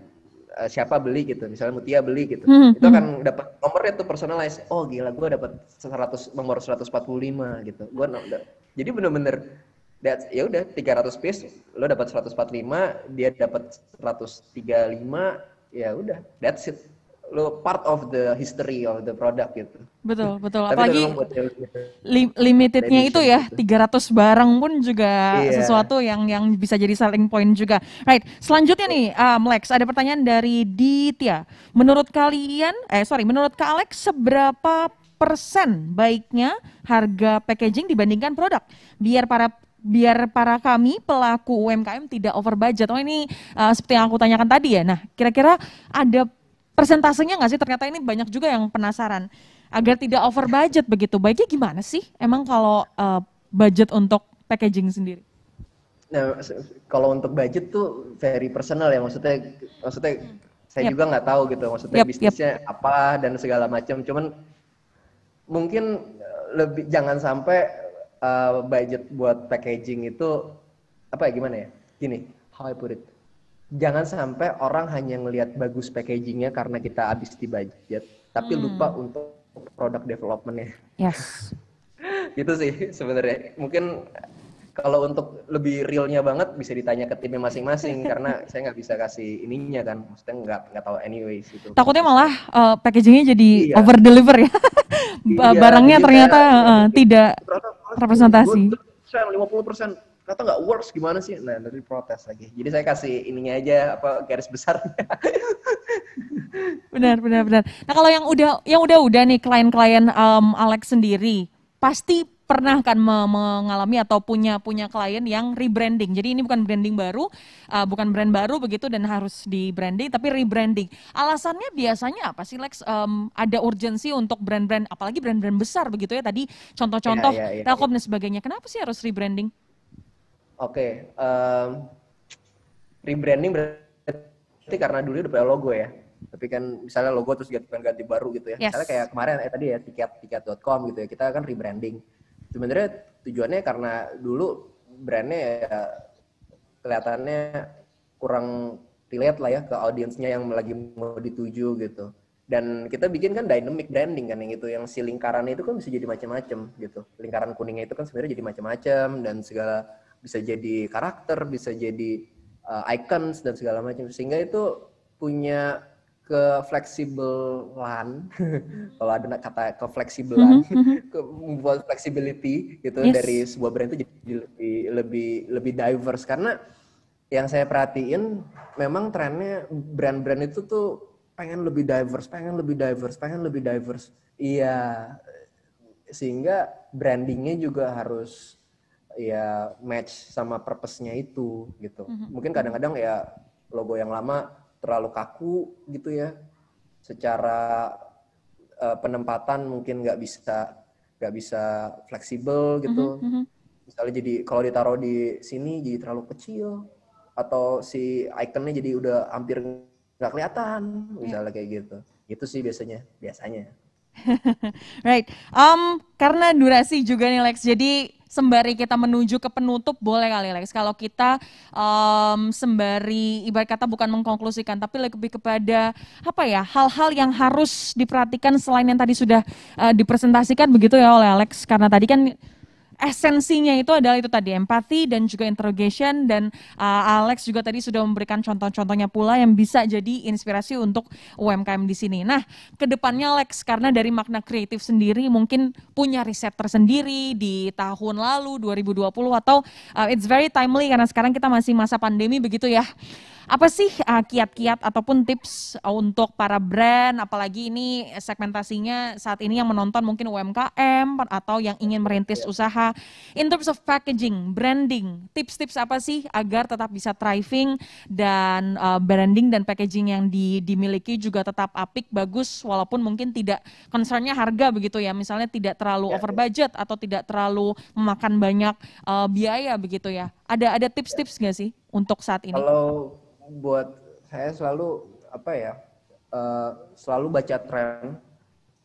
eh, siapa beli gitu misalnya Mutia beli gitu hmm, itu akan hmm. dapat nomornya tuh personalize oh gila gue dapat 100 nomor 145 gitu gue jadi bener-bener that's ya udah 300 piece lo dapat 145 dia dapat 135 ya udah that's it lo part of the history of the product gitu betul betul apalagi limitednya itu
ya 300 gitu. barang pun juga yeah. sesuatu yang yang bisa jadi selling point juga right selanjutnya nih um, Lex ada pertanyaan dari Ditya menurut kalian eh sorry menurut Kak Alex seberapa persen baiknya harga packaging dibandingkan produk biar para biar para kami pelaku UMKM tidak over budget. Oh ini uh, seperti yang aku tanyakan tadi ya. Nah, kira-kira ada persentasenya nggak sih? Ternyata ini banyak juga yang penasaran agar tidak over budget begitu. Baiknya gimana sih? Emang kalau uh, budget untuk packaging sendiri?
Nah, kalau untuk budget tuh very personal ya maksudnya maksudnya saya yep. juga nggak tahu gitu maksudnya yep, bisnisnya yep. apa dan segala macam. Cuman mungkin eh, lebih jangan sampai uh, budget buat packaging itu apa ya gimana ya? Gini, how I put it. Jangan sampai orang hanya ngelihat bagus packagingnya karena kita habis di budget, tapi hmm. lupa untuk product developmentnya. Yes. gitu sih sebenarnya. Mungkin kalau untuk lebih realnya banget bisa ditanya ke timnya masing-masing karena saya nggak bisa kasih ininya kan maksudnya nggak nggak tahu anyways itu takutnya
malah uh, packagingnya jadi iya. over deliver ya iya, barangnya ternyata uh, tidak produk, representasi.
lima puluh persen kata nggak works gimana sih? Nah dari protes lagi. Jadi saya kasih ininya aja apa garis besar.
benar benar benar. Nah kalau yang udah yang udah udah nih klien-klien um, Alex sendiri pasti pernah kan mengalami atau punya punya klien yang rebranding. Jadi ini bukan branding baru, uh, bukan brand baru begitu dan harus di branding tapi rebranding. Alasannya biasanya apa sih Lex? Um, ada urgensi untuk brand-brand apalagi brand-brand besar begitu ya tadi contoh-contoh ya, ya, ya, Telkom ya. dan sebagainya. Kenapa sih harus rebranding?
Oke, um, rebranding berarti karena dulu udah punya logo ya tapi kan misalnya logo terus ganti ganti baru gitu ya. Yes. Misalnya kayak kemarin eh tadi ya tiket tiket.com gitu ya. Kita kan rebranding sebenarnya tujuannya karena dulu brandnya ya kelihatannya kurang relate lah ya ke audiensnya yang lagi mau dituju gitu dan kita bikin kan dynamic branding kan yang itu yang si lingkaran itu kan bisa jadi macam-macam gitu lingkaran kuningnya itu kan sebenarnya jadi macam-macam dan segala bisa jadi karakter bisa jadi uh, icons dan segala macam sehingga itu punya ke lan kalau ada kata lan mhm, mhm. ke, membuat flexibility gitu yes. dari sebuah brand itu jadi lebih lebih lebih diverse karena yang saya perhatiin memang trennya brand-brand itu tuh pengen lebih diverse pengen lebih diverse pengen lebih diverse iya sehingga brandingnya juga harus ya match sama purpose-nya itu gitu mhm, mungkin kadang-kadang ya logo yang lama terlalu kaku gitu ya secara uh, penempatan mungkin nggak bisa nggak bisa fleksibel gitu mm -hmm. misalnya jadi kalau ditaruh di sini jadi terlalu kecil atau si ikonnya jadi udah hampir nggak kelihatan misalnya yeah. kayak gitu itu sih biasanya biasanya
right. Um, karena durasi juga nih Lex, jadi sembari kita menuju ke penutup boleh kali Lex. Kalau kita um, sembari ibarat kata bukan mengkonklusikan tapi lebih kepada apa ya hal-hal yang harus diperhatikan selain yang tadi sudah uh, dipresentasikan begitu ya oleh Alex karena tadi kan esensinya itu adalah itu tadi empati dan juga interrogation dan uh, Alex juga tadi sudah memberikan contoh-contohnya pula yang bisa jadi inspirasi untuk UMKM di sini. Nah, kedepannya Alex karena dari makna kreatif sendiri mungkin punya riset tersendiri di tahun lalu 2020 atau uh, it's very timely karena sekarang kita masih masa pandemi begitu ya. Apa sih eh, kiat-kiat uh, ataupun tips eh, untuk para brand, apalagi ini segmentasinya saat ini yang menonton mungkin UMKM atau yang ingin merintis yeah. usaha. In terms of packaging, branding, tips-tips apa sih agar tetap bisa thriving dan uh, branding dan packaging yang di, dimiliki juga tetap apik, bagus, walaupun mungkin tidak concernnya harga begitu ya, misalnya tidak terlalu yeah. Ya. over budget atau tidak terlalu memakan banyak uh, biaya begitu ya. Ada ada tips-tips nggak sih untuk saat ini? Kalau
buat saya selalu apa ya uh, selalu baca tren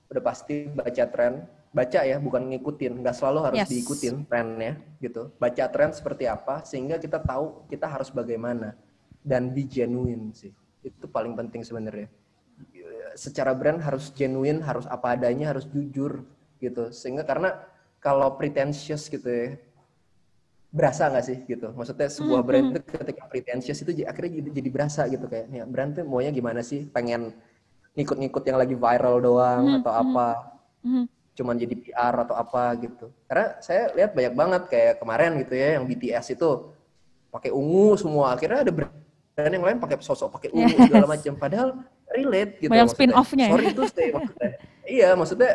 udah pasti baca tren baca ya bukan ngikutin nggak selalu harus yes. diikutin trennya gitu baca tren seperti apa sehingga kita tahu kita harus bagaimana dan be genuine sih itu paling penting sebenarnya secara brand harus genuine harus apa adanya harus jujur gitu sehingga karena kalau pretentious gitu ya berasa nggak sih gitu maksudnya sebuah hmm, brand itu ketika pretentious itu akhirnya jadi, jadi berasa gitu kayak ya, brand tuh maunya gimana sih pengen ngikut-ngikut yang lagi viral doang hmm, atau apa hmm. cuman jadi PR atau apa gitu karena saya lihat banyak banget kayak kemarin gitu ya yang BTS itu pakai ungu semua akhirnya ada brand yang lain pakai sosok pakai ungu yes. segala macam padahal relate gitu yang spin offnya ya. sorry ya? itu stay maksudnya iya maksudnya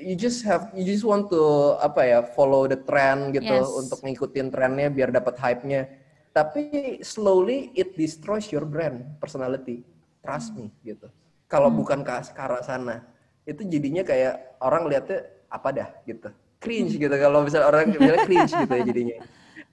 you just have you just want to apa ya follow the trend gitu yes. untuk ngikutin trennya biar dapat hype-nya. Tapi slowly it destroys your brand personality. Trust me hmm. gitu. Kalau hmm. bukan ke, arah sana, itu jadinya kayak orang lihatnya apa dah gitu. Cringe gitu kalau misalnya orang bilang cringe gitu ya jadinya.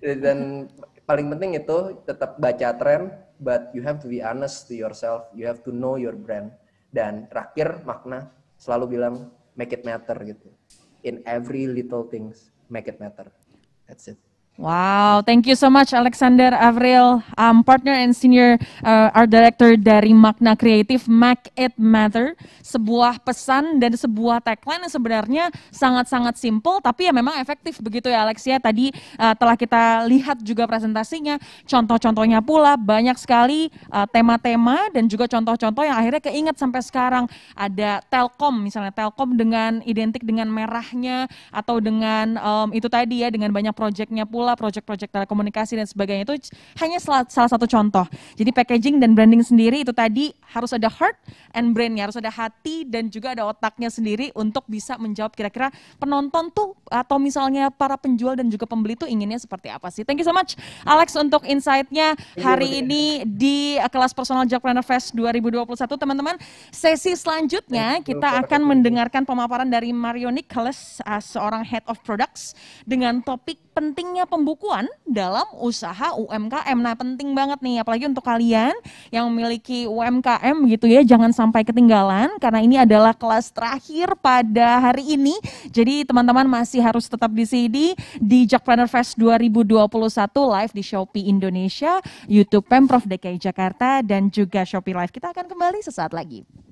Dan paling penting itu tetap baca tren but you have to be honest to yourself, you have to know your brand. Dan terakhir makna selalu bilang make it matter gitu in every little things make it matter that's it
Wow, thank you so much Alexander Avril, um, partner and senior uh, art director dari Makna Kreatif, Make It Matter. Sebuah pesan dan sebuah tagline yang sebenarnya sangat-sangat simple, tapi ya memang efektif begitu ya Alexia. Ya. Tadi uh, telah kita lihat juga presentasinya, contoh-contohnya pula banyak sekali tema uh, tema-tema dan juga contoh-contoh yang akhirnya keinget sampai sekarang. Ada Telkom misalnya, Telkom dengan identik dengan merahnya atau dengan um, itu tadi ya dengan banyak proyeknya pula proyek-proyek telekomunikasi dan sebagainya itu hanya salah, salah satu contoh. Jadi packaging dan branding sendiri itu tadi harus ada heart and brain harus ada hati dan juga ada otaknya sendiri untuk bisa menjawab kira-kira penonton tuh atau misalnya para penjual dan juga pembeli tuh inginnya seperti apa sih. Thank you so much Alex untuk insight-nya hari ini di kelas personal job planner Fest 2021. Teman-teman, sesi selanjutnya kita akan mendengarkan pemaparan dari Mario Kales, uh, seorang Head of Products dengan topik pentingnya pembukuan dalam usaha UMKM. Nah, penting banget nih apalagi untuk kalian yang memiliki UMKM gitu ya, jangan sampai ketinggalan karena ini adalah kelas terakhir pada hari ini. Jadi teman-teman masih harus tetap di sini di Jackpreneur Fest 2021 live di Shopee Indonesia, YouTube Pemprov DKI Jakarta dan juga Shopee Live. Kita akan kembali sesaat lagi.